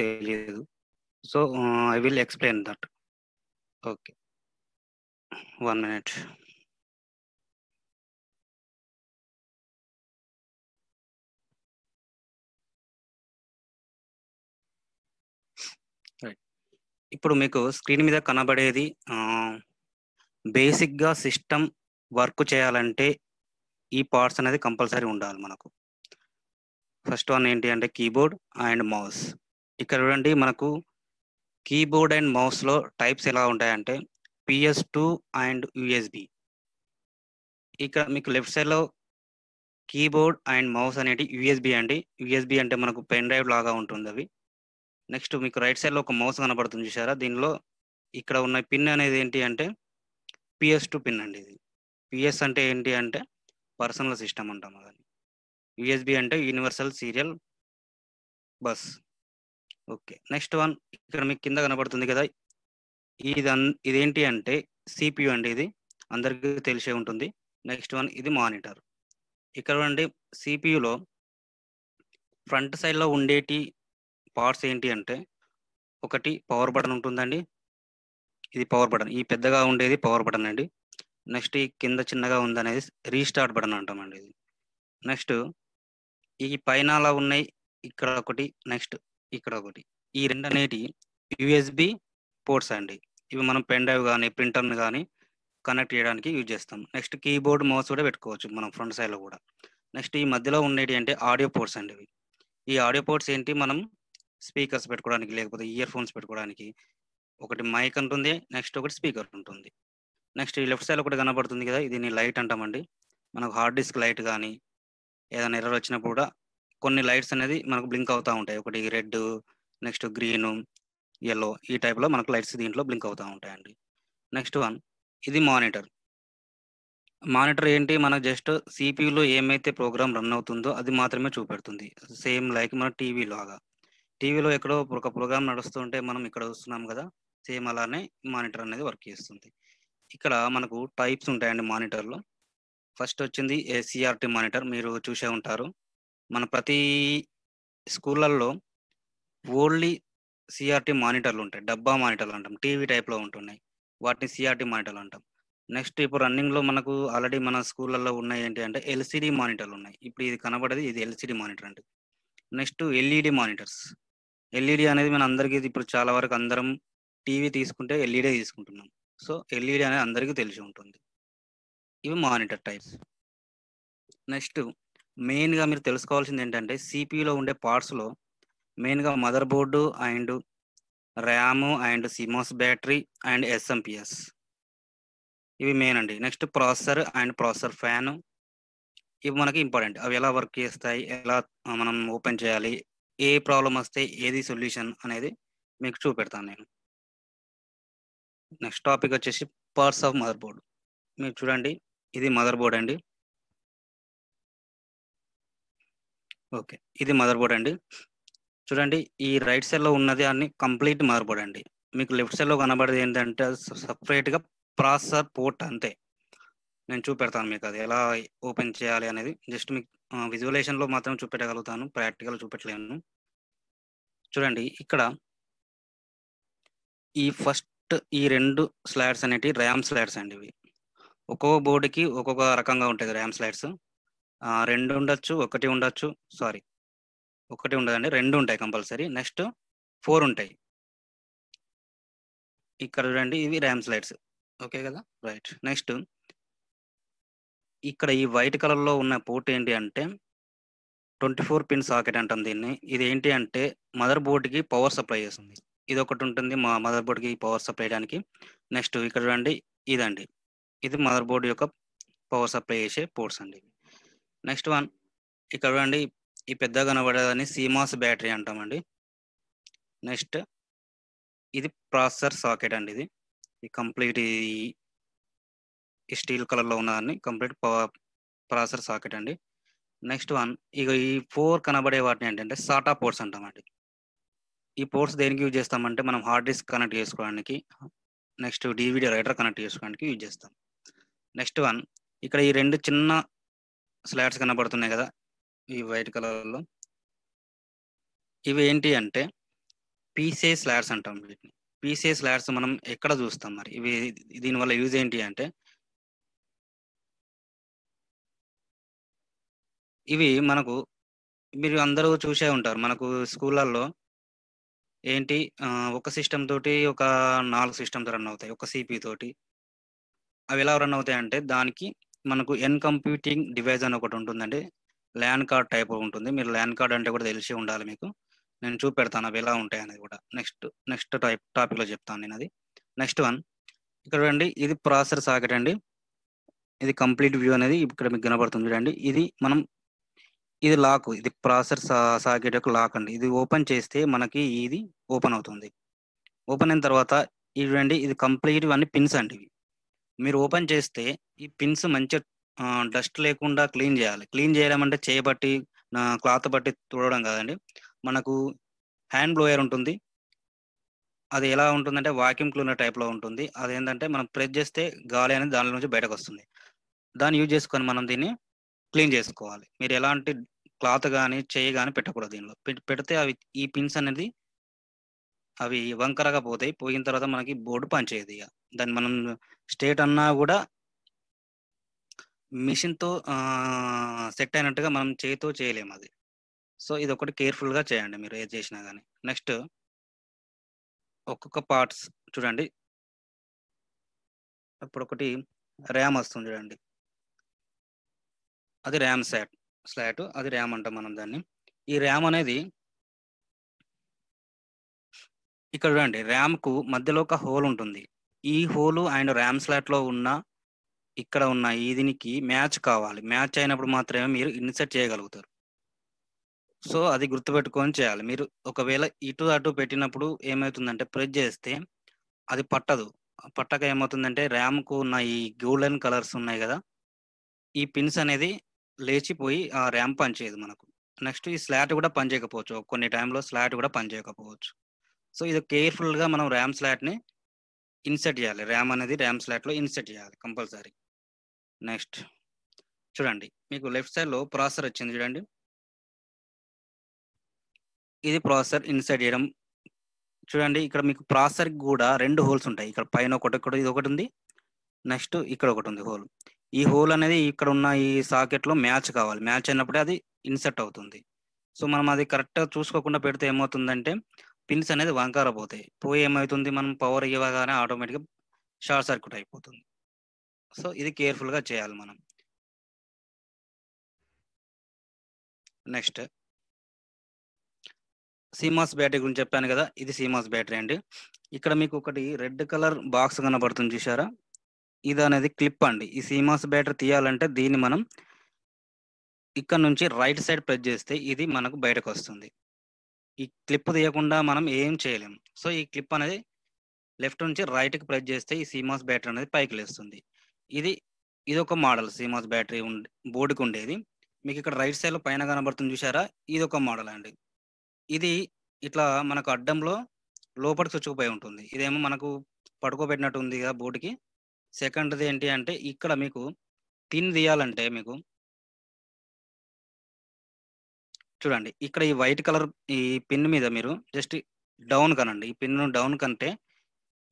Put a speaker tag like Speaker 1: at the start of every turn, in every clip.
Speaker 1: తెలియదు so I will explain that okay one minute ఇప్పుడు మీకు స్క్రీన్ మీద కనబడేది
Speaker 2: బేసిక్గా సిస్టమ్ వర్క్ చేయాలంటే ఈ పార్ట్స్ అనేది కంపల్సరీ ఉండాలి మనకు ఫస్ట్ వన్ ఏంటి అంటే కీబోర్డ్ అండ్ మౌస్ ఇక్కడ చూడండి మనకు కీబోర్డ్ అండ్ మౌస్లో టైప్స్ ఎలా ఉంటాయంటే పిఎస్ టూ అండ్ యుఎస్బి ఇక్కడ మీకు లెఫ్ట్ సైడ్లో కీబోర్డ్ అండ్ మౌస్ అనేది యుఎస్బి అండి యుఎస్బి అంటే మనకు పెన్ డ్రైవ్ లాగా ఉంటుంది అవి నెక్స్ట్ మీకు రైట్ సైడ్లో ఒక మౌస్ కనబడుతుంది చూసారా దీనిలో ఇక్కడ ఉన్న పిన్ అనేది ఏంటి అంటే పిఎస్ టూ పిన్ అండి ఇది పిఎస్ అంటే ఏంటి అంటే పర్సనల్ సిస్టమ్ అంటాం అది యుఎస్బి అంటే universal serial bus okay next one ఇక్కడ మీకు కింద కనబడుతుంది కదా ఇది ఇదేంటి అంటే సిపియు అండి ఇది అందరికీ తెలిసే ఉంటుంది నెక్స్ట్ వన్ ఇది మానిటర్ ఇక్కడ అండి సిపియులో ఫ్రంట్ సైడ్లో ఉండేటి పార్ట్స్ ఏంటి అంటే ఒకటి పవర్ బటన్ ఉంటుందండి ఇది పవర్ బటన్ ఈ పెద్దగా ఉండేది పవర్ బటన్ అండి నెక్స్ట్ ఈ కింద చిన్నగా ఉందనేది రీస్టార్ట్ బటన్ అంటామండి ఇది నెక్స్ట్ ఈ పైన అలా ఉన్నాయి ఇక్కడ ఒకటి నెక్స్ట్ ఇక్కడ ఒకటి ఈ రెండు అనేటి యుఎస్బి పోర్ట్స్ అండి ఇవి మనం పెన్ డ్రైవ్ కానీ ప్రింటర్ని కానీ కనెక్ట్ చేయడానికి యూజ్ చేస్తాం నెక్స్ట్ కీబోర్డ్ మౌస్ కూడా పెట్టుకోవచ్చు మనం ఫ్రంట్ సైడ్లో కూడా నెక్స్ట్ ఈ మధ్యలో ఉండేటి అంటే ఆడియో పోర్ట్స్ అండి ఇవి ఈ ఆడియో పోర్ట్స్ ఏంటి మనం స్పీకర్స్ పెట్టుకోవడానికి లేకపోతే ఇయర్ ఫోన్స్ పెట్టుకోవడానికి ఒకటి మైక్ ఉంటుంది నెక్స్ట్ ఒకటి స్పీకర్ ఉంటుంది నెక్స్ట్ ఈ లెఫ్ట్ సైడ్ ఒకటి కనబడుతుంది కదా దీన్ని లైట్ అంటామండి మనకు హార్డ్ డిస్క్ లైట్ కానీ ఏదైనా ఎర్రర్ వచ్చినప్పుడు కూడా కొన్ని లైట్స్ అనేది మనకు బ్లింక్ అవుతూ ఉంటాయి ఒకటి రెడ్ నెక్స్ట్ గ్రీన్ ఎల్లో ఈ టైప్లో మనకు లైట్స్ దీంట్లో బ్లింక్ అవుతూ ఉంటాయండి నెక్స్ట్ వన్ ఇది మానిటర్ మానిటర్ ఏంటి మన జస్ట్ సిపియూలో ఏమైతే ప్రోగ్రామ్ రన్ అవుతుందో అది మాత్రమే చూపెడుతుంది సేమ్ లైక్ మన టీవీ లాగా టీవీలో ఎక్కడో ఒక ప్రోగ్రామ్ నడుస్తుంటే మనం ఇక్కడ వస్తున్నాం కదా సేమ్ అలానే మానిటర్ అనేది వర్క్ చేస్తుంది ఇక్కడ మనకు టైప్స్ ఉంటాయండి మానిటర్లో ఫస్ట్ వచ్చింది ఏసీఆర్టీ మానిటర్ మీరు చూసే ఉంటారు మన ప్రతి స్కూళ్ళల్లో ఓన్లీ సిఆర్టీ మానిటర్లు ఉంటాయి డబ్బా మానిటర్లు అంటాం టీవీ టైప్లో ఉంటున్నాయి వాటిని సిఆర్టీ మానిటర్లు అంటాం నెక్స్ట్ ఇప్పుడు రన్నింగ్లో మనకు ఆల్రెడీ మన స్కూళ్ళల్లో ఉన్నాయి ఏంటి అంటే ఎల్సిడి మానిటర్లు ఉన్నాయి ఇప్పుడు ఇది కనబడేది ఇది ఎల్సిడి మానిటర్ అంటే next LED e monitors LED e అనేది మన అందరికీ ఇప్పుడు చాలా వరకు అందరం టీవీ తీసుకుంటే ఎల్ఈడే e తీసుకుంటున్నాం సో ఎల్ఈడి అనేది అందరికీ తెలిసి ఉంటుంది ఇవి మానిటర్ టైప్స్ నెక్స్ట్ మెయిన్గా మీరు తెలుసుకోవాల్సింది ఏంటంటే సిపిలో ఉండే పార్ట్స్లో మెయిన్గా mother board and RAM and CMOS battery and SMPS ఇవి మెయిన్ అండి next processor and processor fan ఇవి మనకి ఇంపార్టెంట్ అవి ఎలా వర్క్ చేస్తాయి ఎలా మనం ఓపెన్ చేయాలి ఏ ప్రాబ్లం వస్తే ఏది సొల్యూషన్ అనేది మీకు చూపెడతాను నేను నెక్స్ట్ టాపిక్ వచ్చేసి పార్ట్స్ ఆఫ్ మదర్ బోర్డ్ మీరు చూడండి ఇది మదర్ బోర్డ్ అండి ఓకే ఇది మదర్ బోర్డ్ అండి చూడండి ఈ రైట్ సైడ్లో ఉన్నది అన్ని కంప్లీట్ మదర్ బోర్డ్ అండి మీకు లెఫ్ట్ సైడ్లో కనబడేది ఏంటంటే సపరేట్గా ప్రాసెసర్ పోర్ట్ అంతే నేను చూపెడతాను మీకు అది ఎలా ఓపెన్ చేయాలి అనేది జస్ట్ మీకు లో మాత్రం చూపెట్టగలుగుతాను ప్రాక్టికల్ చూపెట్టలేను చూడండి ఇక్కడ ఈ ఫస్ట్ ఈ రెండు స్లాడ్స్ అనేటివి ర్యామ్ స్లాడ్స్ అండి ఇవి ఒక్కొక్క బోర్డుకి ఒక్కొక్క రకంగా ఉంటుంది ర్యామ్ స్లాడ్స్ రెండు ఉండొచ్చు ఒకటి ఉండొచ్చు సారీ ఒకటి ఉండదండి రెండు ఉంటాయి కంపల్సరీ నెక్స్ట్ ఫోర్ ఉంటాయి ఇక్కడ చూడండి ఇవి ర్యామ్ స్లైడ్స్ ఓకే కదా రైట్ నెక్స్ట్ ఇక్కడ ఈ వైట్ కలర్లో ఉన్న పోర్ట్ ఏంటి అంటే ట్వంటీ ఫోర్ పిన్ సాకెట్ అంటాం దీన్ని ఇది ఏంటి అంటే మదర్ బోర్డుకి పవర్ సప్లై చేస్తుంది ఇది ఒకటి ఉంటుంది మా మదర్ బోర్డుకి పవర్ సప్లై చేయడానికి నెక్స్ట్ ఇక్కడ చూడండి ఇదండి ఇది మదర్ బోర్డు యొక్క పవర్ సప్లై చేసే పోర్ట్స్ అండి నెక్స్ట్ వన్ ఇక్కడ చూడండి ఈ పెద్దగా కనబడేదాన్ని సీమాస్ బ్యాటరీ అంటామండి నెక్స్ట్ ఇది ప్రాసెసర్ సాకెట్ అండి ఇది ఈ కంప్లీట్ ఈ స్టీల్ కలర్లో ఉన్నదాన్ని కంప్లీట్ ప్రాసెసర్ సాకెట్ అండి నెక్స్ట్ వన్ ఇక ఈ ఫోర్ కనబడే వాటిని ఏంటంటే సాటా పోర్ట్స్ అంటామండి ఈ పోర్ట్స్ దేనికి యూజ్ చేస్తామంటే మనం హార్డ్ డిస్క్ కనెక్ట్ చేసుకోవడానికి నెక్స్ట్ డివిడి రైటర్ కనెక్ట్ చేసుకోవడానికి యూజ్ చేస్తాం నెక్స్ట్ వన్ ఇక్కడ ఈ రెండు చిన్న స్లాట్స్ కనబడుతున్నాయి కదా ఈ వైట్ కలర్లో ఇవి ఏంటి అంటే పీసే స్లాట్స్ అంటాం వీటిని పీసే స్లాట్స్ మనం ఎక్కడ చూస్తాం మరి ఇవి దీనివల్ల యూజ్ ఏంటి అంటే ఇవి మనకు మీరు అందరూ చూసే ఉంటారు మనకు స్కూళ్ళల్లో ఏంటి ఒక సిస్టమ్ తోటి ఒక నాలుగు సిస్టమ్ రన్ అవుతాయి ఒక సిపి తోటి అవి ఎలా రన్ అవుతాయి అంటే దానికి మనకు ఎన్ కంప్యూటింగ్ డివైజ్ అని ఒకటి ఉంటుందండి ల్యాండ్ కార్డ్ టైప్ ఉంటుంది మీరు ల్యాండ్ కార్డ్ అంటే కూడా తెలిసి ఉండాలి మీకు నేను చూపెడతాను అవి ఎలా ఉంటాయి అనేది కూడా నెక్స్ట్ నెక్స్ట్ టైప్ టాపిక్లో చెప్తాను నేను అది నెక్స్ట్ వన్ ఇక్కడ రండి ఇది ప్రాసెస్ సాకెట్ అండి ఇది కంప్లీట్ వ్యూ అనేది ఇక్కడ మీకు కనబడుతుంది చూడండి ఇది మనం ఇది లాక్ ఇది ప్రాసెస్ సాకెట్ యొక్క లాక్ అండి ఇది ఓపెన్ చేస్తే మనకి ఇది ఓపెన్ అవుతుంది ఓపెన్ అయిన తర్వాత ఇవి రండి ఇది కంప్లీట్ ఇవన్నీ పిన్స్ అండి ఇవి మీరు ఓపెన్ చేస్తే ఈ పిన్స్ మంచిగా డస్ట్ లేకుండా క్లీన్ చేయాలి క్లీన్ చేయాలంటే చేయబట్టి క్లాత్ బట్టి తుడవడం కాదండి మనకు హ్యాండ్ బ్లోయర్ ఉంటుంది అది ఎలా ఉంటుందంటే వాక్యూమ్ క్లీనర్ టైప్లో ఉంటుంది అది ఏంటంటే మనం ప్రెస్ చేస్తే గాలి అనేది దాని నుంచి బయటకు వస్తుంది దాన్ని యూజ్ చేసుకొని మనం దీన్ని క్లీన్ చేసుకోవాలి మీరు ఎలాంటి క్లాత్ కానీ చేయి కానీ పెట్టకూడదు దీనిలో పెడితే అవి ఈ పిన్స్ అనేది అవి వంకరగా పోతాయి పోయిన తర్వాత మనకి బోర్డు పనిచేయదు ఇక దాన్ని మనం స్టేట్ అన్నా కూడా మిషన్తో సెట్ అయినట్టుగా మనం చేయితో చేయలేము అది సో ఇది ఒకటి కేర్ఫుల్గా చేయండి మీరు ఏది చేసినా కానీ నెక్స్ట్ ఒక్కొక్క పార్ట్స్ చూడండి ఇప్పుడు ఒకటి ర్యామ్ వస్తుంది చూడండి అది ర్యామ్ సాట్ స్లాట్ అది ర్యామ్ అంటాం మనం దాన్ని ఈ ర్యామ్ అనేది ఇక్కడ చూడండి ర్యామ్కు మధ్యలో ఒక హోల్ ఉంటుంది ఈ హోలు అండ్ ర్యామ్ స్లాట్లో ఉన్న ఇక్కడ ఉన్న ఈ దీనికి మ్యాచ్ కావాలి మ్యాచ్ అయినప్పుడు మాత్రమే మీరు ఇన్సర్ట్ చేయగలుగుతారు సో అది గుర్తుపెట్టుకొని చేయాలి మీరు ఒకవేళ ఇటు అటు పెట్టినప్పుడు ఏమవుతుందంటే ప్రెస్ చేస్తే అది పట్టదు పట్టక ఏమవుతుందంటే ర్యామ్కు ఉన్న ఈ గోల్డెన్ కలర్స్ ఉన్నాయి కదా ఈ పిన్స్ అనేది లేచిపోయి ఆ ర్యామ్ పనిచేయదు మనకు నెక్స్ట్ ఈ స్లాట్ కూడా పనిచేయకపోవచ్చు కొన్ని టైంలో స్లాట్ కూడా పనిచేయకపోవచ్చు సో ఇది కేర్ఫుల్గా మనం ర్యామ్ స్లాట్ని ఇన్సర్ట్ చేయాలి ర్యామ్ అనేది ర్యామ్ స్లాట్లో ఇన్సర్ట్ చేయాలి కంపల్సరీ నెక్స్ట్ చూడండి మీకు లెఫ్ట్ సైడ్లో ప్రాసెసర్ వచ్చింది చూడండి ఇది ప్రాసెసర్ ఇన్సర్ట్ చేయడం చూడండి ఇక్కడ మీకు ప్రాసెసర్ కూడా రెండు హోల్స్ ఉంటాయి ఇక్కడ పైన ఒకటి ఒకటి ఇది ఒకటి ఉంది నెక్స్ట్ ఇక్కడ ఒకటి ఉంది హోల్ ఈ హోల్ అనేది ఇక్కడ ఉన్న ఈ సాకెట్లో మ్యాచ్ కావాలి మ్యాచ్ అయినప్పుడే అది ఇన్సర్ట్ అవుతుంది సో మనం అది కరెక్ట్గా చూసుకోకుండా పెడితే ఏమవుతుందంటే పిన్స్ అనేది వంకార పోతాయి పోయి ఏమవుతుంది మనం పవర్ ఇవ్వగానే ఆటోమేటిక్గా షార్ట్ సర్క్యూట్ అయిపోతుంది
Speaker 1: సో ఇది కేర్ఫుల్గా చేయాలి మనం నెక్స్ట్ సీమాస్ బ్యాటరీ గురించి చెప్పాను కదా
Speaker 2: ఇది సీమాస్ బ్యాటరీ అండి ఇక్కడ మీకు ఒకటి రెడ్ కలర్ బాక్స్ కనబడుతుంది చూసారా ఇది అనేది క్లిప్ అండి ఈ సీమాస్ బ్యాటరీ తీయాలంటే దీన్ని మనం ఇక్కడ నుంచి రైట్ సైడ్ ప్రెస్ చేస్తే ఇది మనకు బయటకు వస్తుంది ఈ క్లిప్ తీయకుండా మనం ఏం చేయలేం సో ఈ క్లిప్ అనేది లెఫ్ట్ నుంచి రైట్కి ప్రెస్ చేస్తే ఈ సీమాస్ బ్యాటరీ అనేది పైకి లేస్తుంది ఇది ఇది ఒక మోడల్ సీమాస్ బ్యాటరీ ఉండే బోర్డుకి ఉండేది మీకు ఇక్కడ రైట్ సైడ్లో పైన కనబడుతుంది చూసారా ఇది ఒక మోడల్ అండి ఇది ఇట్లా మనకు అడ్డంలో లోపలికి చుచ్చుకుపోయి ఉంటుంది ఇదేమో మనకు పడుకోబెట్టినట్టు ఉంది కదా బోర్డుకి సెకండ్ది ఏంటి అంటే ఇక్కడ మీకు పిన్ తీయాలంటే మీకు చూడండి ఇక్కడ ఈ వైట్ కలర్ ఈ పిన్ మీద మీరు జస్ట్ డౌన్ కనండి ఈ పిన్ను డౌన్ కంటే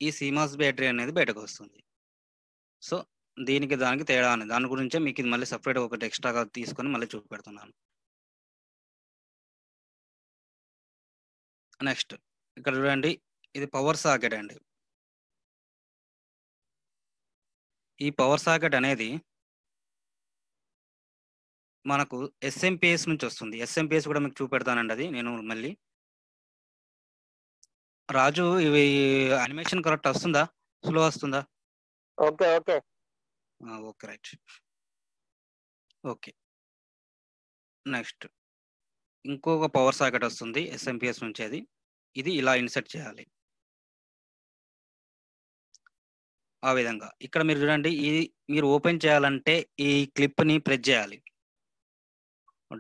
Speaker 2: ఈ సీమాస్ బ్యాటరీ అనేది బయటకు వస్తుంది సో దీనికి దానికి తేడా అనేది దాని గురించే మీకు ఇది మళ్ళీ సపరేట్ ఒకటి ఎక్స్ట్రాగా తీసుకొని మళ్ళీ చూపెడుతున్నాను
Speaker 1: నెక్స్ట్ ఇక్కడ చూడండి ఇది పవర్ సాకెట్ అండి
Speaker 2: ఈ పవర్ సాకెట్ అనేది మనకు ఎస్ఎంపిఎస్ నుంచి వస్తుంది ఎస్ఎంపిఎస్ కూడా మీకు చూపెడతానండి అది నేను మళ్ళీ రాజు ఇవి అనిమేషన్ కరెక్ట్ వస్తుందా స్లో వస్తుందా okay okay okay right okay next ఇంకొక పవర్ సాకెట్ వస్తుంది ఎస్ఎంపిఎస్ నుంచి అది ఇది ఇలా ఇన్సర్ట్ చేయాలి ఆ విధంగా ఇక్కడ మీరు చూడండి ఈ మీరు ఓపెన్ చేయాలంటే ఈ క్లిప్ని ప్రెస్ చేయాలి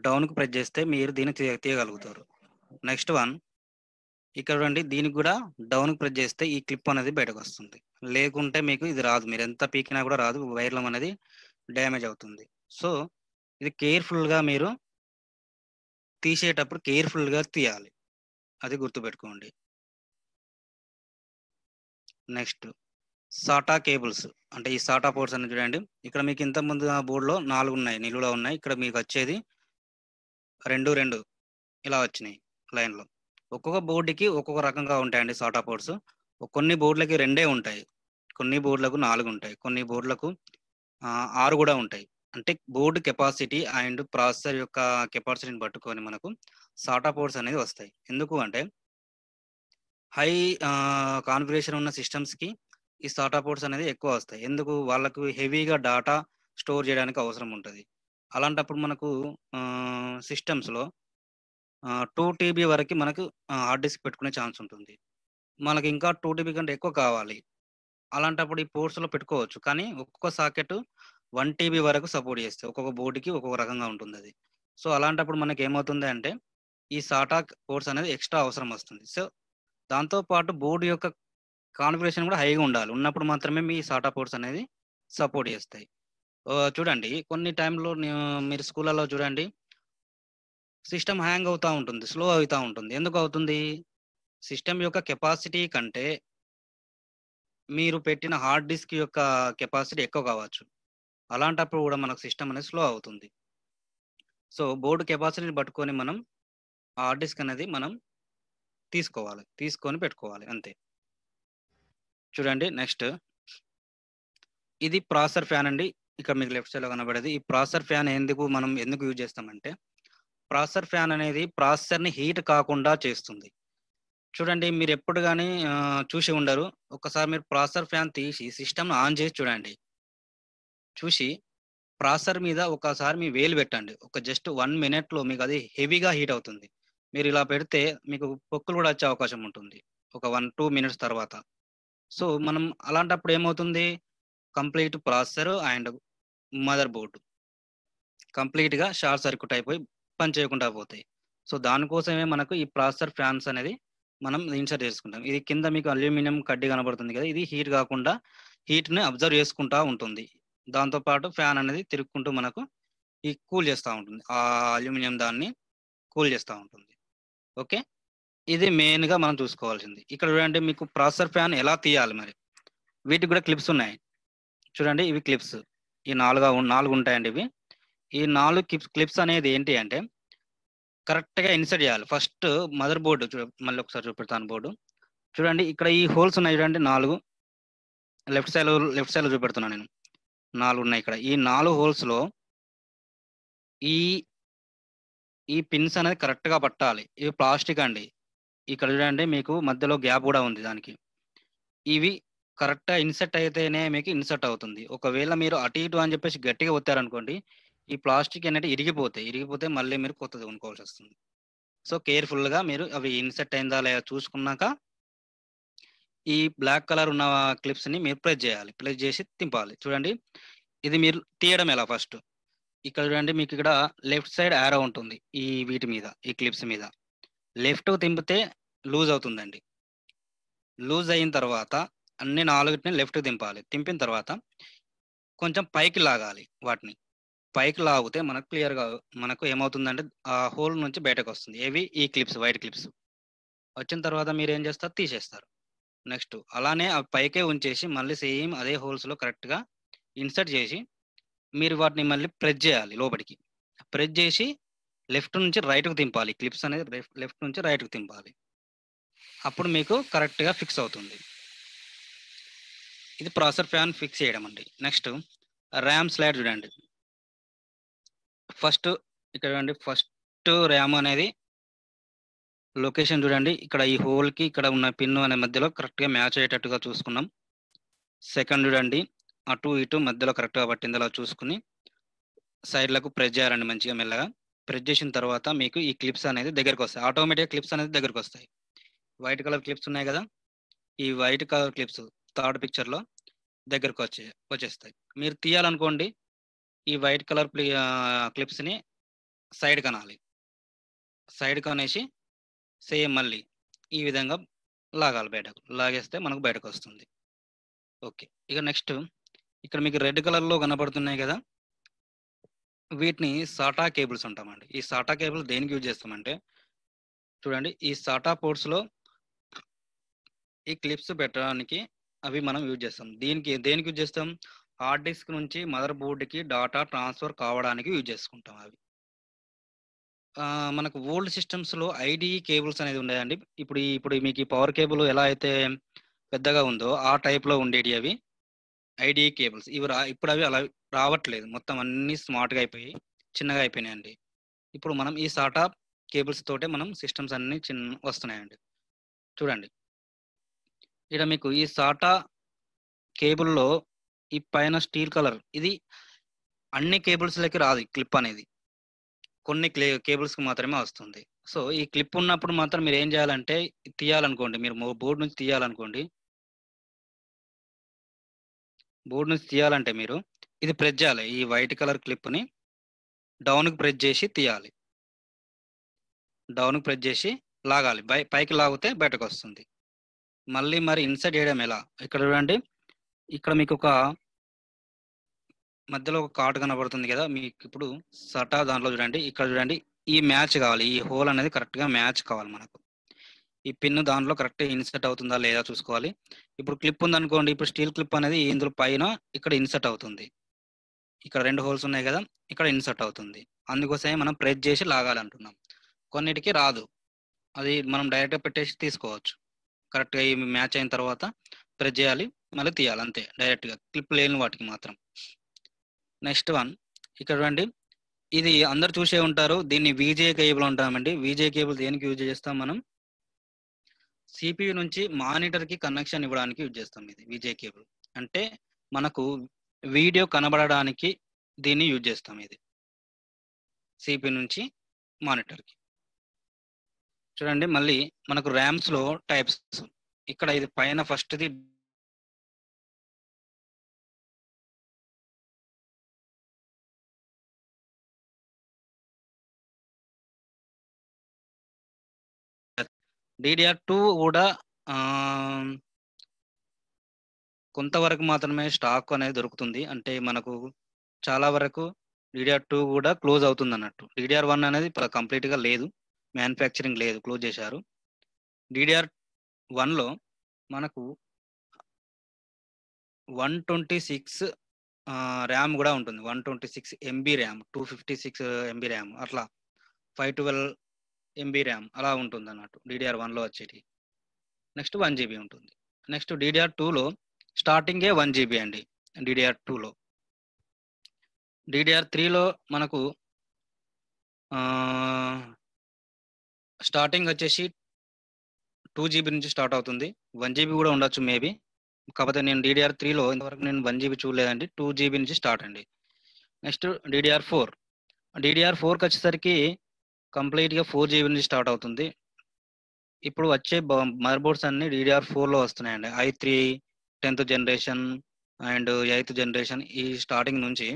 Speaker 2: డౌన్కి ప్రెస్ చేస్తే మీరు దీన్ని తీయగలుగుతారు నెక్స్ట్ వన్ ఇక్కడ చూడండి దీనికి కూడా డౌన్కి ప్రెస్ చేస్తే ఈ క్లిప్ అనేది బయటకు వస్తుంది లేకుంటే మీకు ఇది రాదు మీరు ఎంత పీకినా కూడా రాదు వైర్లం అనేది డ్యామేజ్ అవుతుంది సో ఇది కేర్ఫుల్గా మీరు తీసేటప్పుడు కేర్ఫుల్గా తీయాలి అది గుర్తుపెట్టుకోండి నెక్స్ట్ సాటా కేబుల్స్ అంటే ఈ సాటా పోర్ట్స్ అనేది చూడండి ఇక్కడ మీకు ఇంతకుముందు బోర్డులో నాలుగు ఉన్నాయి నిలువులో ఉన్నాయి ఇక్కడ మీకు వచ్చేది రెండు రెండు ఇలా వచ్చినాయి లైన్లు ఒక్కొక్క బోర్డుకి ఒక్కొక్క రకంగా ఉంటాయండి సోటా ఆఫ్ కొన్ని బోర్డులకి రెండే ఉంటాయి కొన్ని బోర్డులకు నాలుగు ఉంటాయి కొన్ని బోర్డులకు ఆరు కూడా ఉంటాయి అంటే బోర్డు కెపాసిటీ అండ్ ప్రాసెసర్ యొక్క కెపాసిటీని పట్టుకొని మనకు సాటా ఆఫ్ అనేది వస్తాయి ఎందుకు అంటే హై కాన్ఫిగరేషన్ ఉన్న సిస్టమ్స్కి ఈ సాటా పోర్ట్స్ అనేది ఎక్కువ వస్తాయి ఎందుకు వాళ్ళకు హెవీగా డాటా స్టోర్ చేయడానికి అవసరం ఉంటుంది అలాంటప్పుడు మనకు సిస్టమ్స్లో టూ టీబీ వరకు మనకు హార్డ్ డిస్క్ పెట్టుకునే ఛాన్స్ ఉంటుంది మనకి ఇంకా టూ టీబీ కంటే ఎక్కువ కావాలి అలాంటప్పుడు ఈ పోర్ట్స్లో పెట్టుకోవచ్చు కానీ ఒక్కొక్క సాకెట్ వన్ టీబీ వరకు సపోర్ట్ చేస్తాయి ఒక్కొక్క బోర్డుకి ఒక్కొక్క రకంగా ఉంటుంది అది సో అలాంటప్పుడు మనకి ఏమవుతుంది అంటే ఈ సాటా పోర్ట్స్ అనేది ఎక్స్ట్రా అవసరం వస్తుంది సో దాంతోపాటు బోర్డు యొక్క కాన్ఫిగరేషన్ కూడా హైగా ఉండాలి ఉన్నప్పుడు మాత్రమే మీ సాటా పోర్ట్స్ అనేది సపోర్ట్ చేస్తాయి చూడండి కొన్ని టైంలో మీరు స్కూళ్ళలో చూడండి సిస్టమ్ హ్యాంగ్ అవుతూ ఉంటుంది స్లో అవుతూ ఉంటుంది ఎందుకు అవుతుంది సిస్టమ్ యొక్క కెపాసిటీ కంటే మీరు పెట్టిన హార్డ్ డిస్క్ యొక్క కెపాసిటీ ఎక్కువ కావచ్చు అలాంటప్పుడు కూడా మనకు సిస్టమ్ అనేది స్లో అవుతుంది సో బోర్డు కెపాసిటీని పట్టుకొని మనం హార్డ్ డిస్క్ అనేది మనం తీసుకోవాలి తీసుకొని పెట్టుకోవాలి అంతే చూడండి నెక్స్ట్ ఇది ప్రాసర్ ఫ్యాన్ అండి ఇక్కడ మీకు లెఫ్ట్ సైడ్ లో కనబడేది ఈ ప్రాసర్ ఫ్యాన్ ఎందుకు మనం ఎందుకు యూజ్ చేస్తామంటే ప్రాసెసర్ ఫ్యాన్ అనేది ప్రాసెసర్ ని హీట్ కాకుండా చేస్తుంది చూడండి మీరు ఎప్పుడు కానీ చూసి ఉండరు ఒకసారి మీరు ప్రాసెసర్ ఫ్యాన్ తీసి సిస్టమ్ ఆన్ చేసి చూడండి చూసి ప్రాసెసర్ మీద ఒకసారి మీ వేలు పెట్టండి ఒక జస్ట్ వన్ మినిట్లో మీకు అది హెవీగా హీట్ అవుతుంది మీరు ఇలా పెడితే మీకు పొక్కులు కూడా వచ్చే అవకాశం ఉంటుంది ఒక వన్ టూ మినిట్స్ తర్వాత సో మనం అలాంటప్పుడు ఏమవుతుంది complete processor and mother board కంప్లీట్గా షార్ట్ సర్క్యూట్ అయిపోయి పని చేయకుండా పోతాయి సో దానికోసమే మనకు ఈ ప్రాసెసర్ ఫ్యాన్స్ అనేది మనం ఇన్సర్ట్ చేసుకుంటాం ఇది కింద మీకు అల్యూమినియం కడ్డీ కనబడుతుంది కదా ఇది హీట్ కాకుండా హీట్ని అబ్జర్వ్ చేసుకుంటూ ఉంటుంది దాంతోపాటు ఫ్యాన్ అనేది తిరుక్కుంటూ మనకు ఈ కూల్ చేస్తూ ఉంటుంది ఆ అల్యూమినియం దాన్ని కూల్ చేస్తూ ఉంటుంది ఓకే ఇది మెయిన్గా మనం చూసుకోవాల్సింది ఇక్కడ చూడండి మీకు ప్రాసెసర్ ఫ్యాన్ ఎలా తీయాలి మరి వీటికి కూడా క్లిప్స్ ఉన్నాయి చూడండి ఇవి క్లిప్స్ ఈ నాలుగు నాలుగు ఉంటాయండి ఇవి ఈ నాలుగు క్లిప్స్ క్లిప్స్ అనేది ఏంటి అంటే కరెక్ట్గా ఇన్సర్ట్ చేయాలి ఫస్ట్ మదర్ బోర్డు చూ మళ్ళీ ఒకసారి చూపెడతాను బోర్డు చూడండి ఇక్కడ ఈ హోల్స్ ఉన్నాయి చూడండి నాలుగు లెఫ్ట్ సైడ్ లెఫ్ట్ సైడ్లో చూపెడుతున్నాను నేను నాలుగు ఉన్నాయి ఇక్కడ ఈ నాలుగు హోల్స్లో ఈ ఈ పిన్స్ అనేది కరెక్ట్గా పట్టాలి ఇవి ప్లాస్టిక్ అండి ఇక్కడ చూడండి మీకు మధ్యలో గ్యాప్ కూడా ఉంది దానికి ఇవి కరెక్ట్గా ఇన్సర్ట్ అయితేనే మీకు ఇన్సర్ట్ అవుతుంది ఒకవేళ మీరు అటు ఇటు అని చెప్పేసి గట్టిగా ఒత్తారనుకోండి ఈ ప్లాస్టిక్ అనేది ఇరిగిపోతే ఇరిగిపోతే మళ్ళీ మీరు కొత్తది కొనుక్కోవాల్సి వస్తుంది సో కేర్ఫుల్గా మీరు అవి ఇన్సర్ట్ అయిందా లేదా చూసుకున్నాక ఈ బ్లాక్ కలర్ ఉన్న క్లిప్స్ని మీరు ప్రెస్ చేయాలి ప్రెస్ చేసి తింపాలి చూడండి ఇది మీరు తీయడం ఎలా ఫస్ట్ ఇక్కడ చూడండి మీకు ఇక్కడ లెఫ్ట్ సైడ్ యారో ఉంటుంది ఈ వీటి మీద ఈ క్లిప్స్ మీద లెఫ్ట్ తింపితే లూజ్ అవుతుందండి లూజ్ అయిన తర్వాత అన్ని నాలుగుటిని లెఫ్ట్ దింపాలి దింపిన తర్వాత కొంచెం పైకి లాగాలి వాటిని పైకి లాగితే మనకు క్లియర్గా మనకు ఏమవుతుందంటే ఆ హోల్ నుంచి బయటకు వస్తుంది ఏవి ఈ క్లిప్స్ వైట్ క్లిప్స్ వచ్చిన తర్వాత మీరు ఏం చేస్తారు తీసేస్తారు నెక్స్ట్ అలానే ఆ పైకే ఉంచేసి మళ్ళీ సేమ్ అదే హోల్స్లో కరెక్ట్గా ఇన్సర్ట్ చేసి మీరు వాటిని మళ్ళీ ప్రెస్ చేయాలి లోపలికి ప్రెస్ చేసి లెఫ్ట్ నుంచి రైట్కు దింపాలి క్లిప్స్ అనేది లెఫ్ట్ నుంచి రైట్కు దింపాలి అప్పుడు మీకు కరెక్ట్గా ఫిక్స్ అవుతుంది ఇది ప్రాసెసర్ ఫ్యాన్ ఫిక్స్ చేయడం అండి నెక్స్ట్ ర్యామ్ స్లాడ్ చూడండి ఫస్ట్ ఇక్కడ చూడండి ఫస్ట్ ర్యామ్ అనేది లొకేషన్ చూడండి ఇక్కడ ఈ హోల్కి ఇక్కడ ఉన్న పిన్ అనే మధ్యలో కరెక్ట్గా మ్యాచ్ అయ్యేటట్టుగా చూసుకున్నాం సెకండ్ చూడండి అటు ఇటు మధ్యలో కరెక్ట్గా పట్టింది అలా చూసుకుని సైడ్లకు ప్రెస్ చేయాలండి మంచిగా మెల్లగా ప్రెస్ చేసిన తర్వాత మీకు ఈ క్లిప్స్ అనేది దగ్గరకు వస్తాయి ఆటోమేటిక్గా క్లిప్స్ అనేది దగ్గరకు వస్తాయి వైట్ కలర్ క్లిప్స్ ఉన్నాయి కదా ఈ వైట్ కలర్ క్లిప్స్ థర్డ్ పిక్చర్లో దగ్గరకు వచ్చే వచ్చేస్తాయి మీరు తీయాలనుకోండి ఈ వైట్ కలర్ క్లిప్స్ని సైడ్ కనాలి సైడ్ కనేసి సేమ్ మళ్ళీ ఈ విధంగా లాగాలి బయటకు లాగేస్తే మనకు బయటకు వస్తుంది ఓకే ఇక నెక్స్ట్ ఇక్కడ మీకు రెడ్ కలర్లో కనబడుతున్నాయి కదా వీటిని సాటా కేబుల్స్ అంటామండి ఈ సాటా కేబుల్ దేనికి యూజ్ చేస్తామంటే చూడండి ఈ సాటా పోర్ట్స్లో ఈ క్లిప్స్ పెట్టడానికి అవి మనం యూజ్ చేస్తాం దీనికి దేనికి యూజ్ చేస్తాం హార్డ్ డిస్క్ నుంచి మదర్ బోర్డ్కి డాటా ట్రాన్స్ఫర్ కావడానికి యూజ్ చేసుకుంటాం అవి మనకు ఓల్డ్ సిస్టమ్స్లో ఐడి కేబుల్స్ అనేది ఉండేదండి ఇప్పుడు ఇప్పుడు మీకు ఈ పవర్ కేబుల్ ఎలా అయితే పెద్దగా ఉందో ఆ టైప్లో ఉండేవి అవి ఐడి కేబుల్స్ ఇవి రా ఇప్పుడు అవి అలా రావట్లేదు మొత్తం అన్నీ స్మార్ట్గా అయిపోయి చిన్నగా అయిపోయినాయండి ఇప్పుడు మనం ఈ సాటా కేబుల్స్ తోటే మనం సిస్టమ్స్ అన్నీ చిన్న వస్తున్నాయండి చూడండి ఇక్కడ మీకు ఈ సాటా కేబుల్లో ఈ పైన స్టీల్ కలర్ ఇది అన్ని కేబుల్స్లోకి రాదు క్లిప్ అనేది కొన్ని కేబుల్స్కి మాత్రమే వస్తుంది సో ఈ క్లిప్ ఉన్నప్పుడు మాత్రం మీరు ఏం చేయాలంటే తీయాలనుకోండి మీరు బోర్డు నుంచి తీయాలనుకోండి బోర్డు నుంచి తీయాలంటే మీరు ఇది ప్రెస్ చేయాలి ఈ వైట్ కలర్ క్లిప్ని డౌన్కి ప్రెస్ చేసి తీయాలి డౌన్కి ప్రెస్ చేసి లాగాలి పైకి లాగితే బయటకు వస్తుంది మళ్ళీ మరి ఇన్సర్ట్ చేయడం ఎలా ఇక్కడ చూడండి ఇక్కడ మీకు ఒక మధ్యలో ఒక కార్డ్ కనబడుతుంది కదా మీకు ఇప్పుడు సటా దాంట్లో చూడండి ఇక్కడ చూడండి ఈ మ్యాచ్ కావాలి ఈ హోల్ అనేది కరెక్ట్గా మ్యాచ్ కావాలి మనకు ఈ పిన్ దాంట్లో కరెక్ట్గా ఇన్సర్ట్ అవుతుందా లేదా చూసుకోవాలి ఇప్పుడు క్లిప్ ఉంది అనుకోండి ఇప్పుడు స్టీల్ క్లిప్ అనేది ఇందులో పైన ఇక్కడ ఇన్సర్ట్ అవుతుంది ఇక్కడ రెండు హోల్స్ ఉన్నాయి కదా ఇక్కడ ఇన్సర్ట్ అవుతుంది అందుకోసమే మనం ప్రెస్ చేసి లాగాలంటున్నాం కొన్నిటికి రాదు అది మనం డైరెక్ట్గా పెట్టేసి తీసుకోవచ్చు కరెక్ట్గా ఈ మ్యాచ్ అయిన తర్వాత ప్రెస్ చేయాలి మళ్ళీ తీయాలి అంతే డైరెక్ట్గా క్లిప్ లేని వాటికి మాత్రం నెక్స్ట్ వన్ ఇక్కడ రండి ఇది అందరు చూసే ఉంటారు దీన్ని విజే కేబుల్ ఉంటామండి విజే కేబుల్ దేనికి యూజ్ చేస్తాం మనం సిపియు నుంచి మానిటర్ కి కనెక్షన్ ఇవ్వడానికి యూజ్ చేస్తాం ఇది విజే కేబుల్ అంటే మనకు వీడియో కనబడడానికి దీన్ని యూజ్ చేస్తాం ఇది సిపి నుంచి
Speaker 1: మానిటర్కి చూడండి మళ్ళీ మనకు ర్యామ్స్ లో టైప్స్ ఇక్కడ ఇది పైన ఫస్ట్ది డిడిఆర్ టూ కూడా
Speaker 2: కొంతవరకు మాత్రమే స్టాక్ అనేది దొరుకుతుంది అంటే మనకు చాలా వరకు డిడిఆర్ టూ కూడా క్లోజ్ అవుతుంది అన్నట్టు డిడిఆర్ వన్ అనేది కంప్లీట్గా లేదు మ్యానుఫ్యాక్చరింగ్ లేదు క్లోజ్ చేశారు డిడిఆర్ వన్లో మనకు వన్ ట్వంటీ సిక్స్ ర్యామ్ కూడా ఉంటుంది one twenty six MB RAM two fifty six MB RAM అట్లా ఫైవ్ ట్వెల్వ్ ఎంబీ ర్యామ్ అలా ఉంటుంది అన్నట్టు డిడిఆర్ వన్లో వచ్చేటి నెక్స్ట్ వన్ జీబీ ఉంటుంది నెక్స్ట్ డిడిఆర్ టూలో స్టార్టింగే వన్ జీబీ అండి డిడిఆర్ టూలో డిడిఆర్ త్రీలో మనకు స్టార్టింగ్ వచ్చేసి టూ జీబీ నుంచి స్టార్ట్ అవుతుంది వన్ జీబీ కూడా ఉండొచ్చు మేబీ కాకపోతే నేను డిడిఆర్ త్రీలో ఇంతవరకు నేను వన్ జీబీ చూడలేదండి టూ జీబీ నుంచి స్టార్ట్ అండి నెక్స్ట్ డిడిఆర్ ఫోర్ డిడిఆర్ ఫోర్కి వచ్చేసరికి కంప్లీట్గా ఫోర్ జీబీ నుంచి స్టార్ట్ అవుతుంది ఇప్పుడు వచ్చే మదర్ బోర్డ్స్ అన్ని డిడిఆర్ ఫోర్లో వస్తున్నాయండి I three tenth generation and eighth generation ఈ స్టార్టింగ్ నుంచి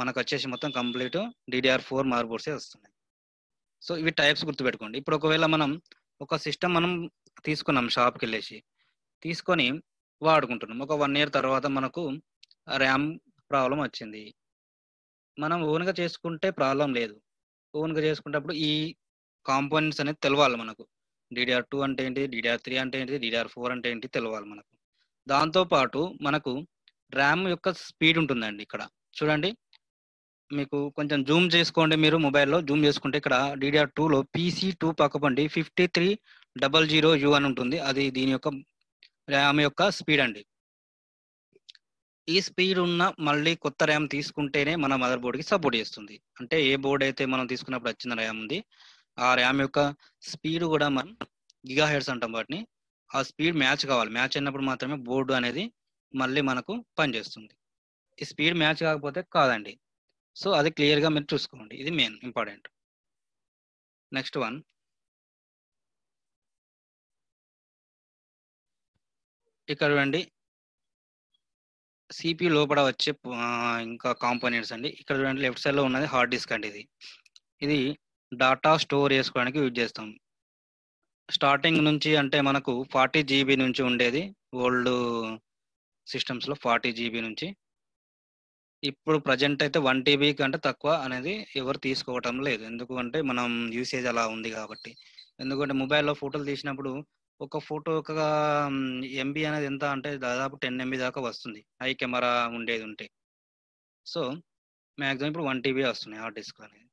Speaker 2: మనకు వచ్చేసి మొత్తం కంప్లీట్ డిడిఆర్ ఫోర్ మదర్ బోర్డ్సే వస్తున్నాయి సో ఇవి టైప్స్ గుర్తుపెట్టుకోండి ఇప్పుడు ఒకవేళ మనం ఒక సిస్టమ్ మనం తీసుకున్నాం షాప్కి వెళ్ళేసి తీసుకొని వాడుకుంటున్నాం ఒక వన్ ఇయర్ తర్వాత మనకు ర్యామ్ ప్రాబ్లం వచ్చింది మనం ఓన్గా చేసుకుంటే ప్రాబ్లం లేదు ఓన్గా చేసుకునేటప్పుడు ఈ కాంపోనెంట్స్ అనేది తెలవాలి మనకు డిడిఆర్ టూ అంటే ఏంటి డిడిఆర్ త్రీ అంటే ఏంటి డిడిఆర్ ఫోర్ అంటే ఏంటి తెలవాలి మనకు దాంతోపాటు మనకు ర్యామ్ యొక్క స్పీడ్ ఉంటుందండి ఇక్కడ చూడండి మీకు కొంచెం జూమ్ చేసుకోండి మీరు మొబైల్లో జూమ్ చేసుకుంటే ఇక్కడ డిడిఆర్ టూలో పీసీ టూ పక్కపండి fifty three double zero U అని ఉంటుంది అది దీని యొక్క ర్యామ్ యొక్క స్పీడ్ అండి ఈ స్పీడ్ ఉన్న మళ్ళీ కొత్త ర్యామ్ తీసుకుంటేనే మన మదర్ బోర్డుకి సపోర్ట్ చేస్తుంది అంటే ఏ బోర్డ్ అయితే మనం తీసుకున్నప్పుడు వచ్చిన ర్యామ్ ఉంది ఆ ర్యామ్ యొక్క స్పీడ్ కూడా మనం గిగా హెడ్స్ అంటాం వాటిని ఆ స్పీడ్ మ్యాచ్ కావాలి మ్యాచ్ అయినప్పుడు మాత్రమే బోర్డు అనేది మళ్ళీ మనకు పనిచేస్తుంది ఈ స్పీడ్ మ్యాచ్ కాకపోతే కాదండి సో అది క్లియర్గా మీరు చూసుకోండి ఇది
Speaker 1: మెయిన్ ఇంపార్టెంట్ నెక్స్ట్ వన్ ఇక్కడ చూడండి
Speaker 2: సిపి లోపల వచ్చే ఇంకా కాంపోనెంట్స్ అండి ఇక్కడ చూడండి లెఫ్ట్ సైడ్లో ఉన్నది హార్డ్ డిస్క్ అండి ఇది ఇది డాటా స్టోర్ చేసుకోవడానికి యూజ్ చేస్తాం స్టార్టింగ్ నుంచి అంటే మనకు ఫార్టీ జీబీ నుంచి ఉండేది ఓల్డ్ సిస్టమ్స్లో ఫార్టీ జీబీ నుంచి ఇప్పుడు ప్రజెంట్ అయితే వన్ టీబీ కంటే తక్కువ అనేది ఎవరు తీసుకోవటం లేదు ఎందుకంటే మనం యూసేజ్ అలా ఉంది కాబట్టి ఎందుకంటే మొబైల్లో ఫోటోలు తీసినప్పుడు ఒక ఫోటో ఒక ఎంబీ అనేది ఎంత అంటే దాదాపు టెన్ ఎంబీ దాకా వస్తుంది హై కెమెరా ఉండేది ఉంటే సో మ్యాక్సిమం ఇప్పుడు వన్ టీబీ వస్తున్నాయి హార్డ్ డిస్క్ అనేది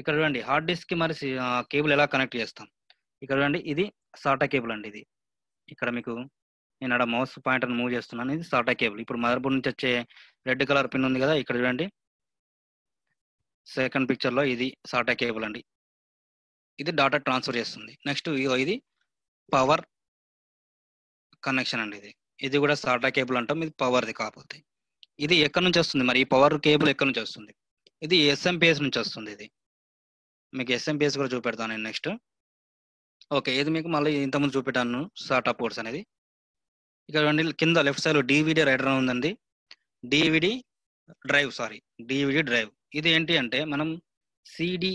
Speaker 2: ఇక్కడ చూడండి హార్డ్ డిస్క్కి మరి కేబుల్ ఎలా కనెక్ట్ చేస్తాం ఇక్కడ చూడండి ఇది సాటా కేబుల్ అండి ఇది ఇక్కడ మీకు నేను అక్కడ మౌస్ పాయింటర్ మూవ్ చేస్తున్నాను ఇది సాటా కేబుల్ ఇప్పుడు మదర్ బోర్డ్ నుంచి వచ్చే రెడ్ కలర్ పిన్ ఉంది కదా ఇక్కడ చూడండి సెకండ్ పిక్చర్లో ఇది సాటా కేబుల్ అండి ఇది డాటా ట్రాన్స్ఫర్ చేస్తుంది నెక్స్ట్ ఇది పవర్ కనెక్షన్ అండి ఇది ఇది కూడా సాటా కేబుల్ అంటాం ఇది పవర్ది కాకపోతే ఇది ఎక్కడి నుంచి వస్తుంది మరి ఈ పవర్ కేబుల్ ఎక్కడి నుంచి వస్తుంది ఇది ఎస్ఎంపిఎస్ నుంచి వస్తుంది ఇది మీకు ఎస్ఎంపిఎస్ కూడా చూపెడతాను నేను నెక్స్ట్ ఓకే ఇది మీకు మళ్ళీ ఇంతకుముందు చూపెట్టాను సాటా పోర్ట్స్ అనేది ఇక్కడ కింద లెఫ్ట్ సైడ్ డివిడి రైడర్ ఉందండి DVD drive sorry DVD drive ఇది ఏంటి అంటే మనం సిడి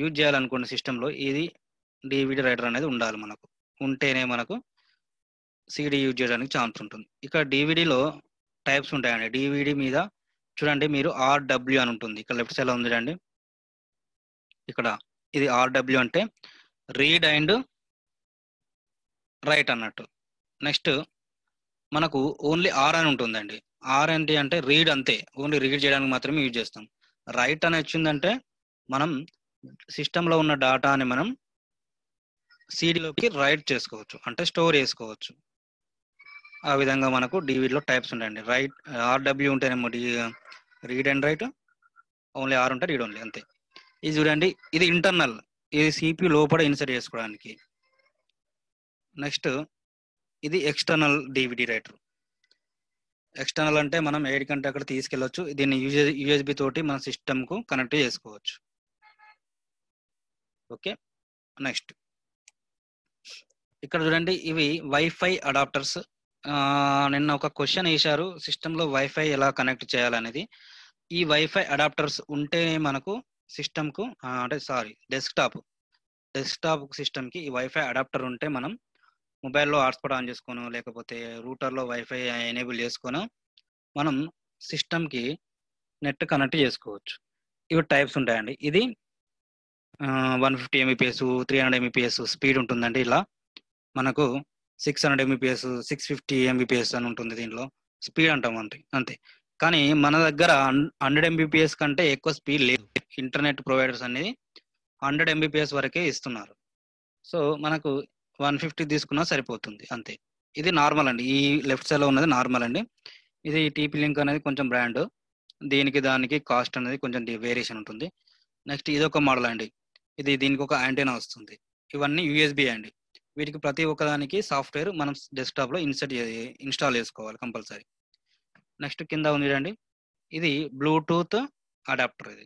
Speaker 2: యూజ్ చేయాలనుకున్న సిస్టంలో ఇది డివిడి రైడర్ అనేది ఉండాలి మనకు ఉంటేనే మనకు సిడి యూజ్ చేయడానికి ఛాన్స్ ఉంటుంది ఇక్కడ డివిడిలో టైప్స్ ఉంటాయండి డివిడి మీద చూడండి మీరు ఆర్డబ్ల్యూ అని ఉంటుంది ఇక్కడ లెఫ్ట్ సైడ్లో ఉంది అండి ఇక్కడ ఇది ఆర్డబ్ల్యూ అంటే రీడ్ అండ్ రైట్ అన్నట్టు నెక్స్ట్ మనకు ఓన్లీ ఆర్ అని ఉంటుందండి ఆర్ ఏంటి అంటే రీడ్ అంతే ఓన్లీ రీడ్ చేయడానికి మాత్రమే యూజ్ చేస్తాం రైట్ అని వచ్చిందంటే మనం సిస్టంలో ఉన్న డాటాని మనం సీడీలోకి రైట్ చేసుకోవచ్చు అంటే స్టోర్ చేసుకోవచ్చు ఆ విధంగా మనకు డివిడిలో టైప్స్ ఉంటాయండి రైట్ ఆర్డబ్ల్యూ ఉంటేనేమో read and write only R ఉంటే రీడ్ ఓన్లీ అంతే ఇది చూడండి ఇది ఇంటర్నల్ ఇది సిపి లోపల ఇన్సర్ట్ చేసుకోవడానికి నెక్స్ట్ ఇది ఎక్స్టర్నల్ డివిడి రైటర్ ఎక్స్టర్నల్ అంటే మనం ఏడు కంటే అక్కడ తీసుకెళ్ళొచ్చు దీన్ని యూఎస్బి తోటి మన కు కనెక్ట్ చేసుకోవచ్చు ఓకే నెక్స్ట్ ఇక్కడ చూడండి ఇవి వైఫై అడాప్టర్స్ నిన్న ఒక క్వశ్చన్ వేశారు సిస్టంలో వైఫై ఎలా కనెక్ట్ చేయాలనేది ఈ వైఫై అడాప్టర్స్ ఉంటే మనకు కు అంటే సారీ డెస్క్టాప్ డెస్క్టాప్ కి ఈ వైఫై అడాప్టర్ ఉంటే మనం మొబైల్లో హాట్స్పాట్ ఆన్ చేసుకోను లేకపోతే రూటర్లో వైఫై ఎనేబుల్ చేసుకొని మనం సిస్టమ్కి నెట్ కనెక్ట్ చేసుకోవచ్చు ఇవి టైప్స్ ఉంటాయండి ఇది one fifty Mbps three hundred Mbps speed ఉంటుందండి ఇలా మనకు six hundred Mbps six fifty Mbps అని ఉంటుంది దీనిలో స్పీడ్ అంటాం అంతే అంతే కానీ మన దగ్గర హండ్రెడ్ ఎంబీపీఎస్ కంటే ఎక్కువ స్పీడ్ లేదు ఇంటర్నెట్ ప్రొవైడర్స్ అనేది హండ్రెడ్ ఎంబీపీఎస్ వరకే ఇస్తున్నారు సో మనకు వన్ ఫిఫ్టీ తీసుకున్నా సరిపోతుంది అంతే ఇది నార్మల్ అండి ఈ లెఫ్ట్ సైడ్లో ఉన్నది నార్మల్ అండి ఇది టీపీ లింక్ అనేది కొంచెం బ్రాండ్ దీనికి దానికి కాస్ట్ అనేది కొంచెం వేరియేషన్ ఉంటుంది నెక్స్ట్ ఇది ఒక మోడల్ అండి ఇది దీనికి ఒక యాంటీనా వస్తుంది ఇవన్నీ యూఎస్బి అండి వీటికి ప్రతి ఒక్కదానికి సాఫ్ట్వేర్ మనం డెస్క్టాప్లో ఇన్సర్ట్ ఇన్స్టాల్ చేసుకోవాలి కంపల్సరీ నెక్స్ట్ కింద ఉంది అండి ఇది బ్లూటూత్ అడాప్టర్ ఇది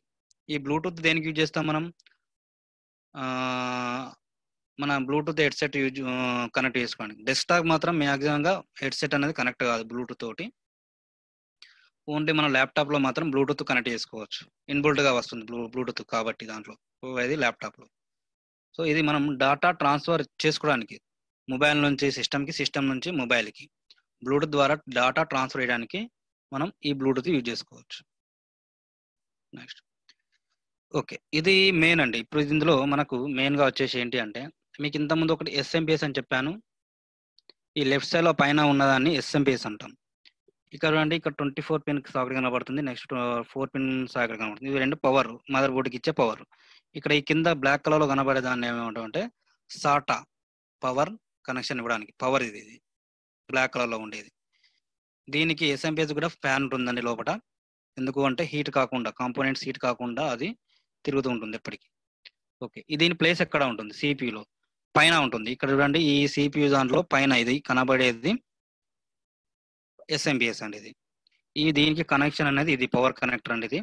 Speaker 2: ఈ బ్లూటూత్ దేనికి యూజ్ చేస్తాం మనం మన Bluetooth headset use connect చేసుకోండి డెస్క్టాప్ మాత్రం మ్యాక్సిమంగా హెడ్ సెట్ అనేది కనెక్ట్ కాదు బ్లూటూత్ తోటి ఓన్లీ మన ల్యాప్టాప్లో మాత్రం బ్లూటూత్ కనెక్ట్ చేసుకోవచ్చు ఇన్బుల్ట్గా వస్తుంది బ్లూ బ్లూటూత్ కాబట్టి దాంట్లో ఇది ల్యాప్టాప్లో సో ఇది మనం డాటా ట్రాన్స్ఫర్ చేసుకోవడానికి మొబైల్ నుంచి సిస్టమ్కి సిస్టమ్ నుంచి మొబైల్కి బ్లూటూత్ ద్వారా డాటా ట్రాన్స్ఫర్ చేయడానికి మనం ఈ బ్లూటూత్ యూజ్ చేసుకోవచ్చు నెక్స్ట్ ఓకే ఇది మెయిన్ అండి ఇప్పుడు ఇందులో మనకు మెయిన్గా వచ్చేసి ఏంటి అంటే మీకు ఇంతకుముందు ఒకటి ఎస్ఎంపిఎస్ అని చెప్పాను ఈ లెఫ్ట్ సైడ్లో పైన ఉన్నదాన్ని ఎస్ఎంపిఎస్ అంటాం ఇక్కడ అంటే ఇక్కడ ట్వంటీ ఫోర్ పిన్ సాకెట్ కనబడుతుంది నెక్స్ట్ ఫోర్ పిన్ సాకెట్ కనబడుతుంది ఇవి రెండు పవర్ మదర్ బోర్డుకి ఇచ్చే పవర్ ఇక్కడ ఈ కింద బ్లాక్ కలర్లో కనబడే దాన్ని ఏమంటామంటే సాటా పవర్ కనెక్షన్ ఇవ్వడానికి పవర్ ఇది ఇది బ్లాక్ కలర్లో ఉండేది దీనికి ఎస్ఎంపిఎస్ కూడా ఫ్యాన్ ఉంటుందండి లోపల ఎందుకు అంటే హీట్ కాకుండా కాంపోనెంట్స్ హీట్ కాకుండా అది తిరుగుతూ ఉంటుంది ఎప్పటికీ ఓకే దీని ప్లేస్ ఎక్కడ ఉంటుంది సిపిలో పైన ఉంటుంది ఇక్కడ చూడండి ఈ సిపియు దాంట్లో పైన ఇది కనబడేది ఎస్ఎంబిఎస్ అండి ఇది ఈ దీనికి కనెక్షన్ అనేది ఇది పవర్ కనెక్టర్ అండి ఇది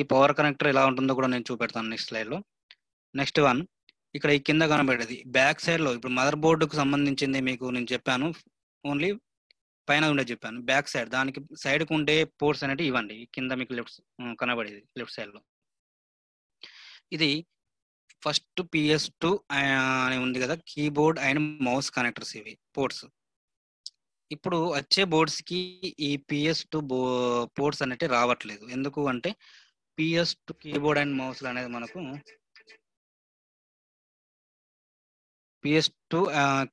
Speaker 2: ఈ పవర్ కనెక్టర్ ఎలా ఉంటుందో కూడా నేను చూపెడతాను నెక్స్ట్ స్లైడ్లో నెక్స్ట్ వన్ ఇక్కడ ఈ కింద కనబడేది బ్యాక్ సైడ్లో ఇప్పుడు మదర్ బోర్డుకు సంబంధించింది మీకు నేను చెప్పాను ఓన్లీ పైన ఉండే చెప్పాను బ్యాక్ సైడ్ దానికి సైడ్కు ఉండే పోర్ట్స్ అనేవి ఇవ్వండి కింద మీకు లెఫ్ట్ కనబడేది లెఫ్ట్ సైడ్లో ఇది ఫస్ట్ పిఎస్ టూ అని ఉంది కదా కీబోర్డ్ అండ్ మౌస్ కనెక్టర్స్ ఇవి పోర్ట్స్ ఇప్పుడు వచ్చే బోర్డ్స్ కి ఈ పిఎస్ టూ పోర్ట్స్ అనేవి రావట్లేదు ఎందుకు అంటే PS two keyboard and mouse అనేది మనకు PS two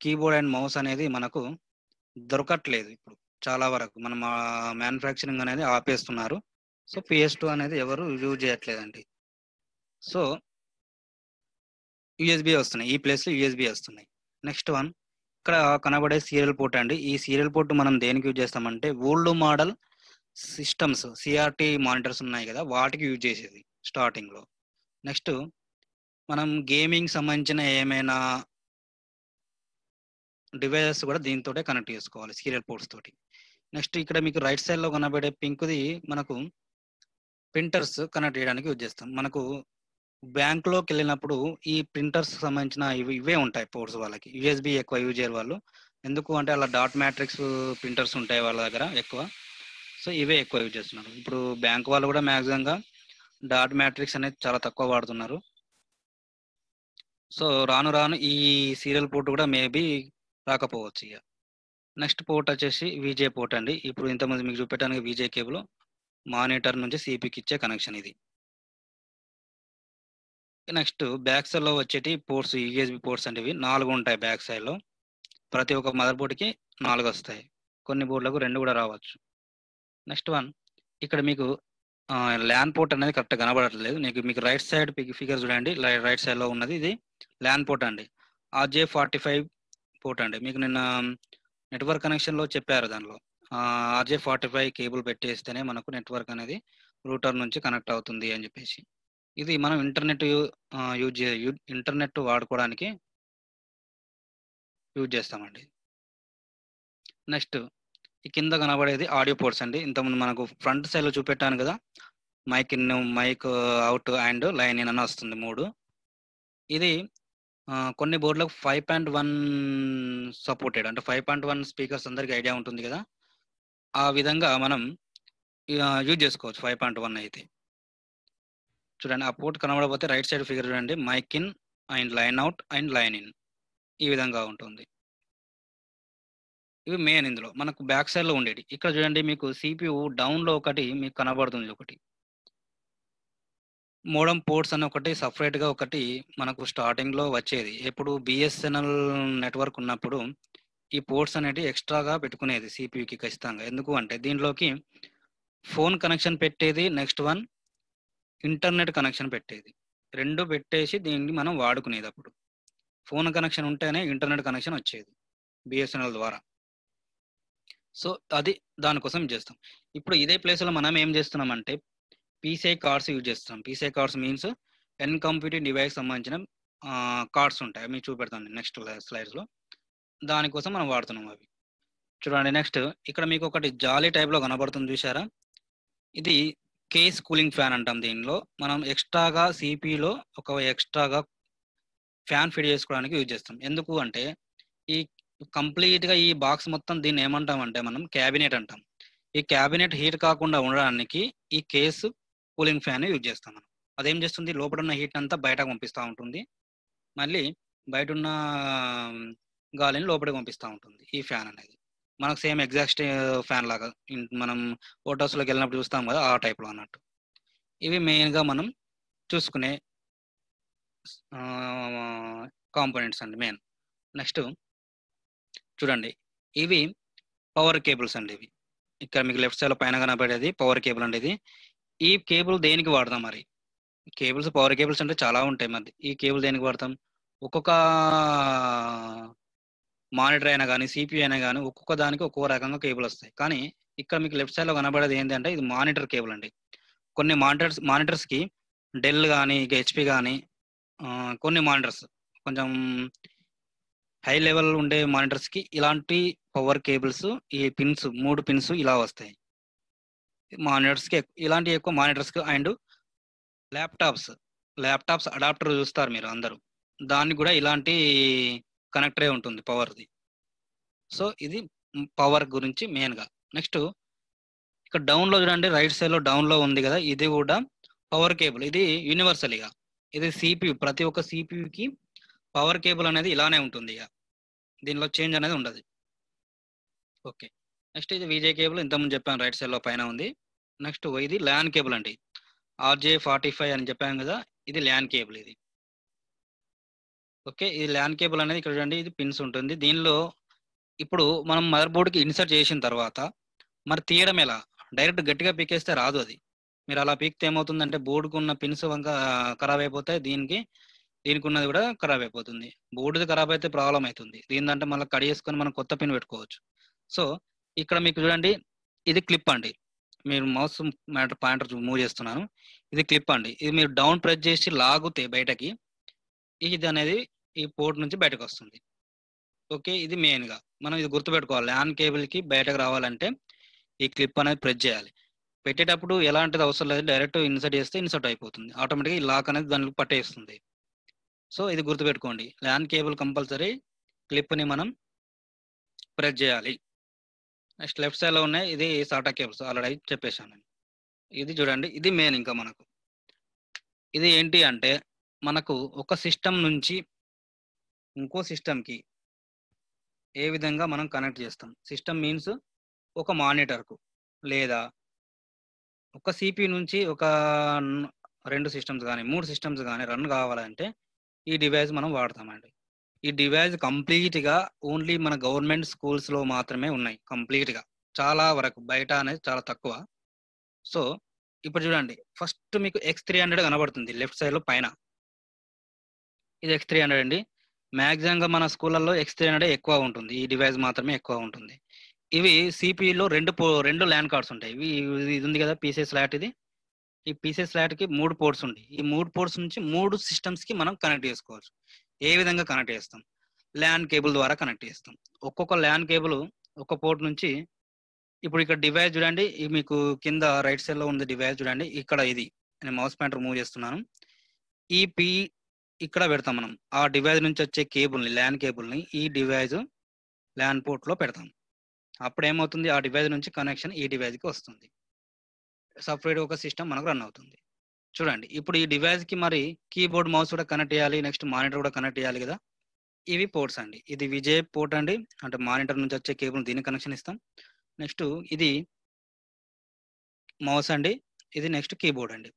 Speaker 2: keyboard and mouse అనేది మనకు దొరకట్లేదు ఇప్పుడు చాలా వరకు మన మ్యానుఫ్యాక్చరింగ్ అనేది ఆపేస్తున్నారు సో పిఎస్ టూ అనేది ఎవరు యూజ్ చేయట్లేదండి సో యూఎస్బి వస్తున్నాయి ఈ ప్లేస్లో యూఎస్బి వస్తున్నాయి నెక్స్ట్ వన్ ఇక్కడ కనబడే సీరియల్ పోర్ట్ అండి ఈ సీరియల్ పోర్ట్ మనం దేనికి యూజ్ చేస్తామంటే old model systems CRT monitors ఉన్నాయి కదా వాటికి యూజ్ చేసేది స్టార్టింగ్లో నెక్స్ట్ మనం గేమింగ్ సంబంధించిన ఏమైనా డివైజెస్ కూడా దీంతో కనెక్ట్ చేసుకోవాలి సీరియల్ పోర్ట్స్ తోటి నెక్స్ట్ ఇక్కడ మీకు రైట్ సైడ్లో కనబడే పింక్ది మనకు ప్రింటర్స్ కనెక్ట్ చేయడానికి యూజ్ చేస్తాం మనకు లోకి వెళ్ళినప్పుడు ఈ ప్రింటర్స్ సంబంధించిన ఇవి ఇవే ఉంటాయి పోర్ట్స్ వాళ్ళకి యూఎస్బి ఎక్కువ యూజ్ చేయరు వాళ్ళు ఎందుకు అంటే అలా డాట్ మ్యాట్రిక్స్ ప్రింటర్స్ ఉంటాయి వాళ్ళ దగ్గర ఎక్కువ సో ఇవే ఎక్కువ యూజ్ చేస్తున్నారు ఇప్పుడు బ్యాంక్ వాళ్ళు కూడా మ్యాక్సిమంగా డాట్ మ్యాట్రిక్స్ అనేది చాలా తక్కువ వాడుతున్నారు సో రాను రాను ఈ సీరియల్ పోర్ట్ కూడా మేబీ రాకపోవచ్చు ఇక నెక్స్ట్ పోర్ట్ వచ్చేసి విజే పోర్ట్ అండి ఇప్పుడు ఇంతమంది మీకు చూపెట్టడానికి విజే కేబుల్ మానిటర్ నుంచి సిపికి ఇచ్చే కనెక్షన్ ఇది నెక్స్ట్ బ్యాక్ సైడ్ లో వచ్చేటి పోర్ట్స్ యూఎస్బి పోర్ట్స్ అంటే నాలుగు ఉంటాయి బ్యాక్ సైడ్ లో ప్రతి ఒక్క మదర్ బోర్డ్ కి నాలుగు వస్తాయి కొన్ని బోర్డులకు రెండు కూడా రావచ్చు నెక్స్ట్ వన్ ఇక్కడ మీకు ల్యాండ్ పోర్ట్ అనేది కరెక్ట్ కనబడట్లేదు మీకు మీకు రైట్ సైడ్ ఫిగర్ చూడండి రైట్ సైడ్ లో ఉన్నది ఇది ల్యాండ్ పోర్ట్ అండి ఆర్జే ఫార్టీ ఫైవ్ పోర్ట్ అండి మీకు నిన్న నెట్వర్క్ కనెక్షన్లో చెప్పారు దానిలో ఆర్జే ఫార్టీ ఫైవ్ కేబుల్ పెట్టేస్తేనే మనకు నెట్వర్క్ అనేది రూటర్ నుంచి కనెక్ట్ అవుతుంది అని చెప్పేసి ఇది మనం ఇంటర్నెట్ యూజ్ ఇంటర్నెట్ వాడుకోవడానికి యూజ్ చేస్తామండి నెక్స్ట్ ఈ కింద కనబడేది ఆడియో పోర్ట్స్ అండి ఇంతకుముందు మనకు ఫ్రంట్ సైడ్లో చూపెట్టాను కదా mic in mic out and line in అని వస్తుంది మూడు ఇది కొన్ని బోర్డులకు ఫైవ్ పాయింట్ వన్ సపోర్టెడ్ అంటే ఫైవ్ పాయింట్ వన్ స్పీకర్స్ అందరికి ఐడియా ఉంటుంది కదా ఆ విధంగా మనం యూజ్ చేసుకోవచ్చు ఫైవ్ పాయింట్ వన్ అయితే చూడండి ఆ పోర్ట్ కనబడపోతే రైట్ సైడ్ ఫిగర్ చూడండి mic in and line out and line in ఈ విధంగా ఉంటుంది ఇవి మెయిన్ ఇందులో మనకు బ్యాక్ సైడ్లో ఉండేది ఇక్కడ చూడండి మీకు సిపియు డౌన్లో ఒకటి మీకు కనబడుతుంది ఒకటి మోడమ్ పోర్ట్స్ అని ఒకటి సపరేట్గా ఒకటి మనకు స్టార్టింగ్లో వచ్చేది ఎప్పుడు బిఎస్ఎన్ఎల్ నెట్వర్క్ ఉన్నప్పుడు ఈ పోర్ట్స్ అనేవి ఎక్స్ట్రాగా పెట్టుకునేది సిపియుకి ఖచ్చితంగా ఎందుకు అంటే దీంట్లోకి ఫోన్ కనెక్షన్ పెట్టేది నెక్స్ట్ వన్ ఇంటర్నెట్ కనెక్షన్ పెట్టేది రెండు పెట్టేసి దీన్ని మనం వాడుకునేది అప్పుడు ఫోన్ కనెక్షన్ ఉంటేనే ఇంటర్నెట్ కనెక్షన్ వచ్చేది బిఎస్ఎన్ఎల్ ద్వారా సో అది దానికోసం చేస్తాం ఇప్పుడు ఇదే ప్లేస్లో మనం ఏం చేస్తున్నామంటే పీసీఐ కార్డ్స్ యూజ్ చేస్తున్నాం PCI cards means N computer device సంబంధించిన కార్డ్స్ ఉంటాయి మీకు చూపెడతాను నెక్స్ట్ స్లైడ్స్లో దానికోసం మనం వాడుతున్నాం అవి చూడండి నెక్స్ట్ ఇక్కడ మీకు ఒకటి జాలీ టైప్లో కనబడుతుంది చూసారా ఇది కేస్ కూలింగ్ ఫ్యాన్ అంటాం దీనిలో మనం ఎక్స్ట్రాగా సిపిలో ఒక ఎక్స్ట్రాగా ఫ్యాన్ ఫిట్ చేసుకోవడానికి యూజ్ చేస్తాం ఎందుకు అంటే ఈ కంప్లీట్గా ఈ బాక్స్ మొత్తం దీన్ని ఏమంటాం అంటే మనం క్యాబినెట్ అంటాం ఈ క్యాబినెట్ హీట్ కాకుండా ఉండడానికి ఈ కేసు కూలింగ్ ఫ్యాన్ యూజ్ చేస్తాం మనం అదేం చేస్తుంది లోపల ఉన్న హీట్ అంతా బయటకు పంపిస్తూ ఉంటుంది మళ్ళీ బయట ఉన్న గాలిని లోపలికి పంపిస్తూ ఉంటుంది ఈ ఫ్యాన్ అనేది మనకు సేమ్ ఎగ్జాక్ట్ ఫ్యాన్ లాగా మనం ఓట్ హౌస్లోకి వెళ్ళినప్పుడు చూస్తాం కదా ఆ టైప్లో అన్నట్టు ఇవి మెయిన్గా మనం చూసుకునే కాంపోనెంట్స్ అండి మెయిన్ నెక్స్ట్ చూడండి ఇవి పవర్ కేబుల్స్ అండి ఇవి ఇక్కడ మీకు లెఫ్ట్ సైడ్లో పైన కనబడేది పవర్ కేబుల్ అండి ఇది ఈ కేబుల్ దేనికి వాడదాం మరి కేబుల్స్ పవర్ కేబుల్స్ అంటే చాలా ఉంటాయి మరి ఈ కేబుల్ దేనికి వాడతాం ఒక్కొక్క మానిటర్ అయినా కానీ సిపియూ అయినా కానీ ఒక్కొక్క దానికి ఒక్కో రకంగా కేబుల్ వస్తాయి కానీ ఇక్కడ మీకు లెఫ్ట్ సైడ్ లో కనబడేది ఏంటంటే ఇది మానిటర్ కేబుల్ అండి కొన్ని మానిటర్స్ మానిటర్స్కి డెల్ కానీ ఇక హెచ్పి కానీ కొన్ని మానిటర్స్ కొంచెం హై లెవెల్ ఉండే మానిటర్స్కి ఇలాంటి పవర్ కేబుల్స్ ఈ పిన్స్ మూడు పిన్స్ ఇలా వస్తాయి మానిటర్స్కి ఎక్కువ ఇలాంటి ఎక్కువ మానిటర్స్కి అండ్ ల్యాప్టాప్స్ ల్యాప్టాప్స్ అడాప్టర్ చూస్తారు మీరు అందరూ దాన్ని కూడా ఇలాంటి అయి ఉంటుంది పవర్ది సో ఇది పవర్ గురించి మెయిన్గా నెక్స్ట్ ఇక్కడ డౌన్లో చూడండి రైట్ సైడ్లో డౌన్లో ఉంది కదా ఇది కూడా పవర్ కేబుల్ ఇది యూనివర్సల్ ఇక ఇది సిపియు ప్రతి ఒక్క సిపియుకి పవర్ కేబుల్ అనేది ఇలానే ఉంటుంది ఇక దీనిలో చేంజ్ అనేది ఉండదు ఓకే నెక్స్ట్ ఇది విజయ్ కేబుల్ ఇంతకుముందు చెప్పాను రైట్ సైడ్లో పైన ఉంది నెక్స్ట్ ఇది ల్యాన్ కేబుల్ అండి ఆర్జే ఫార్టీ ఫైవ్ అని చెప్పాను కదా ఇది ల్యాన్ కేబుల్ ఇది ఓకే ఇది ల్యాన్ కేబుల్ అనేది ఇక్కడ చూడండి ఇది పిన్స్ ఉంటుంది దీనిలో ఇప్పుడు మనం మదర్ బోర్డ్కి ఇన్సర్ట్ చేసిన తర్వాత మరి తీయడం ఎలా డైరెక్ట్ గట్టిగా పీకేస్తే రాదు అది మీరు అలా ఏమవుతుంది ఏమవుతుందంటే బోర్డుకు ఉన్న పిన్స్ వంక ఖరాబ్ అయిపోతాయి దీనికి దీనికి ఉన్నది కూడా ఖరాబ్ అయిపోతుంది బోర్డుది ఖరాబ్ అయితే ప్రాబ్లం అవుతుంది దీనిదంటే మళ్ళీ కడి చేసుకొని మనం కొత్త పిన్ పెట్టుకోవచ్చు సో ఇక్కడ మీకు చూడండి ఇది క్లిప్ అండి మీరు మౌస్ మ్యాటర్ పాయింటర్ మూవ్ చేస్తున్నాను ఇది క్లిప్ అండి ఇది మీరు డౌన్ ప్రెస్ చేసి లాగుతే బయటకి ఇది అనేది ఈ పోర్ట్ నుంచి బయటకు వస్తుంది ఓకే ఇది మెయిన్గా మనం ఇది గుర్తుపెట్టుకోవాలి కేబుల్ కేబుల్కి బయటకు రావాలంటే ఈ క్లిప్ అనేది ప్రెస్ చేయాలి పెట్టేటప్పుడు ఎలాంటిది అవసరం లేదు డైరెక్ట్ ఇన్సర్ట్ చేస్తే ఇన్సర్ట్ అయిపోతుంది ఆటోమేటిక్గా ఈ లాక్ అనేది దానికి పట్టేస్తుంది సో ఇది గుర్తుపెట్టుకోండి ల్యాన్ కేబుల్ కంపల్సరీ క్లిప్ని మనం ప్రెస్ చేయాలి నెక్స్ట్ లెఫ్ట్ సైడ్లో ఉన్నాయి ఇది సాటా కేబుల్స్ ఆల్రెడీ చెప్పేశాను నేను ఇది చూడండి ఇది మెయిన్ ఇంకా మనకు ఇది ఏంటి అంటే మనకు ఒక సిస్టమ్ నుంచి ఇంకో సిస్టమ్కి ఏ విధంగా మనం కనెక్ట్ చేస్తాం సిస్టమ్ మీన్స్ ఒక మానిటర్కు లేదా ఒక సిపి నుంచి ఒక రెండు సిస్టమ్స్ కానీ మూడు సిస్టమ్స్ కానీ రన్ కావాలంటే ఈ డివైస్ మనం వాడతామండి ఈ డివైజ్ కంప్లీట్గా ఓన్లీ మన గవర్నమెంట్ స్కూల్స్లో మాత్రమే ఉన్నాయి కంప్లీట్గా చాలా వరకు బయట అనేది చాలా తక్కువ సో ఇప్పుడు చూడండి ఫస్ట్ మీకు ఎక్స్ త్రీ హండ్రెడ్ కనబడుతుంది లెఫ్ట్ సైడ్లో పైన ఇది ఎక్స్ త్రీ హండ్రెడ్ అండి మ్యాక్సిమం మన స్కూళ్ళల్లో ఎక్స్టర్నడే ఎక్కువ ఉంటుంది ఈ డివైస్ మాత్రమే ఎక్కువ ఉంటుంది ఇవి సిపిఈలో రెండు రెండు ల్యాండ్ కార్డ్స్ ఉంటాయి ఇవి ఇది ఉంది కదా పీసీ స్లాట్ ఇది ఈ పీసీ స్లాట్ కి మూడు పోర్ట్స్ ఉంటాయి ఈ మూడు పోర్ట్స్ నుంచి మూడు సిస్టమ్స్ కి మనం కనెక్ట్ చేసుకోవచ్చు ఏ విధంగా కనెక్ట్ చేస్తాం ల్యాండ్ కేబుల్ ద్వారా కనెక్ట్ చేస్తాం ఒక్కొక్క ల్యాండ్ కేబుల్ ఒక్క పోర్ట్ నుంచి ఇప్పుడు ఇక్కడ డివైస్ చూడండి మీకు కింద రైట్ సైడ్ లో ఉంది డివైస్ చూడండి ఇక్కడ ఇది నేను మౌస్ ప్యాంటర్ రిమూవ్ చేస్తున్నాను ఈ పీ ఇక్కడ పెడతాం మనం ఆ డివైజ్ నుంచి వచ్చే కేబుల్ని ల్యాన్ కేబుల్ని ఈ డివైజ్ ల్యాన్ పోర్ట్లో పెడతాం అప్పుడు ఏమవుతుంది ఆ డివైజ్ నుంచి కనెక్షన్ ఈ డివైజ్కి వస్తుంది సపరేట్ ఒక సిస్టమ్ మనకు రన్ అవుతుంది చూడండి ఇప్పుడు ఈ డివైజ్కి మరి కీబోర్డ్ మౌస్ కూడా కనెక్ట్ చేయాలి నెక్స్ట్ మానిటర్ కూడా కనెక్ట్ చేయాలి కదా ఇవి పోర్ట్స్ అండి ఇది విజయ్ పోర్ట్ అండి అంటే మానిటర్ నుంచి వచ్చే కేబుల్ దీన్ని కనెక్షన్ ఇస్తాం నెక్స్ట్ ఇది మౌస్ అండి ఇది నెక్స్ట్ కీబోర్డ్ అండి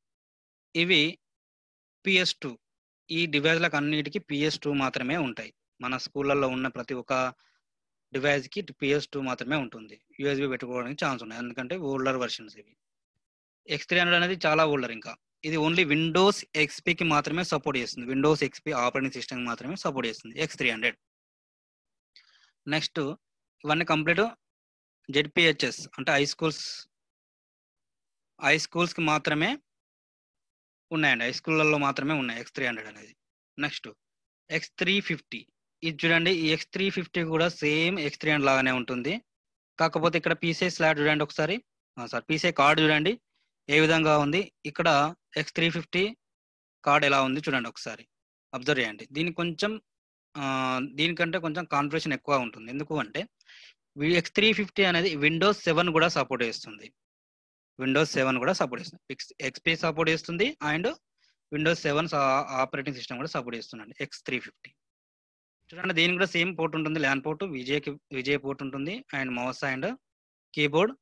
Speaker 2: ఇవి పిఎస్ టూ ఈ డివైజ్లకు అన్నిటికీ పిఎస్ టూ మాత్రమే ఉంటాయి మన స్కూళ్ళల్లో ఉన్న ప్రతి ఒక్క డివైజ్కి పిఎస్ టూ మాత్రమే ఉంటుంది యూఎస్బి పెట్టుకోవడానికి ఛాన్స్ ఉన్నాయి ఎందుకంటే ఓల్డర్ వర్షన్స్ ఇవి ఎక్స్ త్రీ హండ్రెడ్ అనేది చాలా ఓల్డర్ ఇంకా ఇది ఓన్లీ విండోస్ ఎక్స్పీకి మాత్రమే సపోర్ట్ చేస్తుంది విండోస్ ఎక్స్పీ ఆపరేటింగ్ సిస్టమ్కి మాత్రమే సపోర్ట్ చేస్తుంది ఎక్స్ త్రీ హండ్రెడ్ నెక్స్ట్ ఇవన్నీ కంప్లీట్ జెడ్పిహెచ్ఎస్ అంటే హై స్కూల్స్ హై స్కూల్స్కి మాత్రమే ఉన్నాయండి హై స్కూళ్ళల్లో మాత్రమే ఉన్నాయి ఎక్స్ త్రీ హండ్రెడ్ అనేది నెక్స్ట్ ఎక్స్ త్రీ ఫిఫ్టీ ఇది చూడండి ఈ ఎక్స్ త్రీ ఫిఫ్టీ కూడా సేమ్ ఎక్స్ త్రీ హండ్రెడ్ లాగానే ఉంటుంది కాకపోతే ఇక్కడ పీసీ స్లాట్ చూడండి ఒకసారి సార్ పీసీ కార్డ్ చూడండి ఏ విధంగా ఉంది ఇక్కడ ఎక్స్ త్రీ ఫిఫ్టీ కార్డ్ ఎలా ఉంది చూడండి ఒకసారి అబ్జర్వ్ చేయండి దీనికి కొంచెం దీనికంటే కొంచెం కాన్ఫిగరేషన్ ఎక్కువ ఉంటుంది ఎందుకు అంటే ఎక్స్ త్రీ ఫిఫ్టీ అనేది విండోస్ సెవెన్ కూడా సపోర్ట్ చేస్తుంది విండోస్ సెవెన్ కూడా సపోర్ట్ చేస్తుంది ఎక్స్పీ సపోర్ట్ చేస్తుంది and Windows seven operating system కూడా సపోర్ట్ చేస్తుందండి ఎక్స్ త్రీ ఫిఫ్టీ చూడండి దీనికి కూడా సేమ్ పోర్ట్ ఉంటుంది LAN port VGA VGA port ఉంటుంది and mouse and keyboard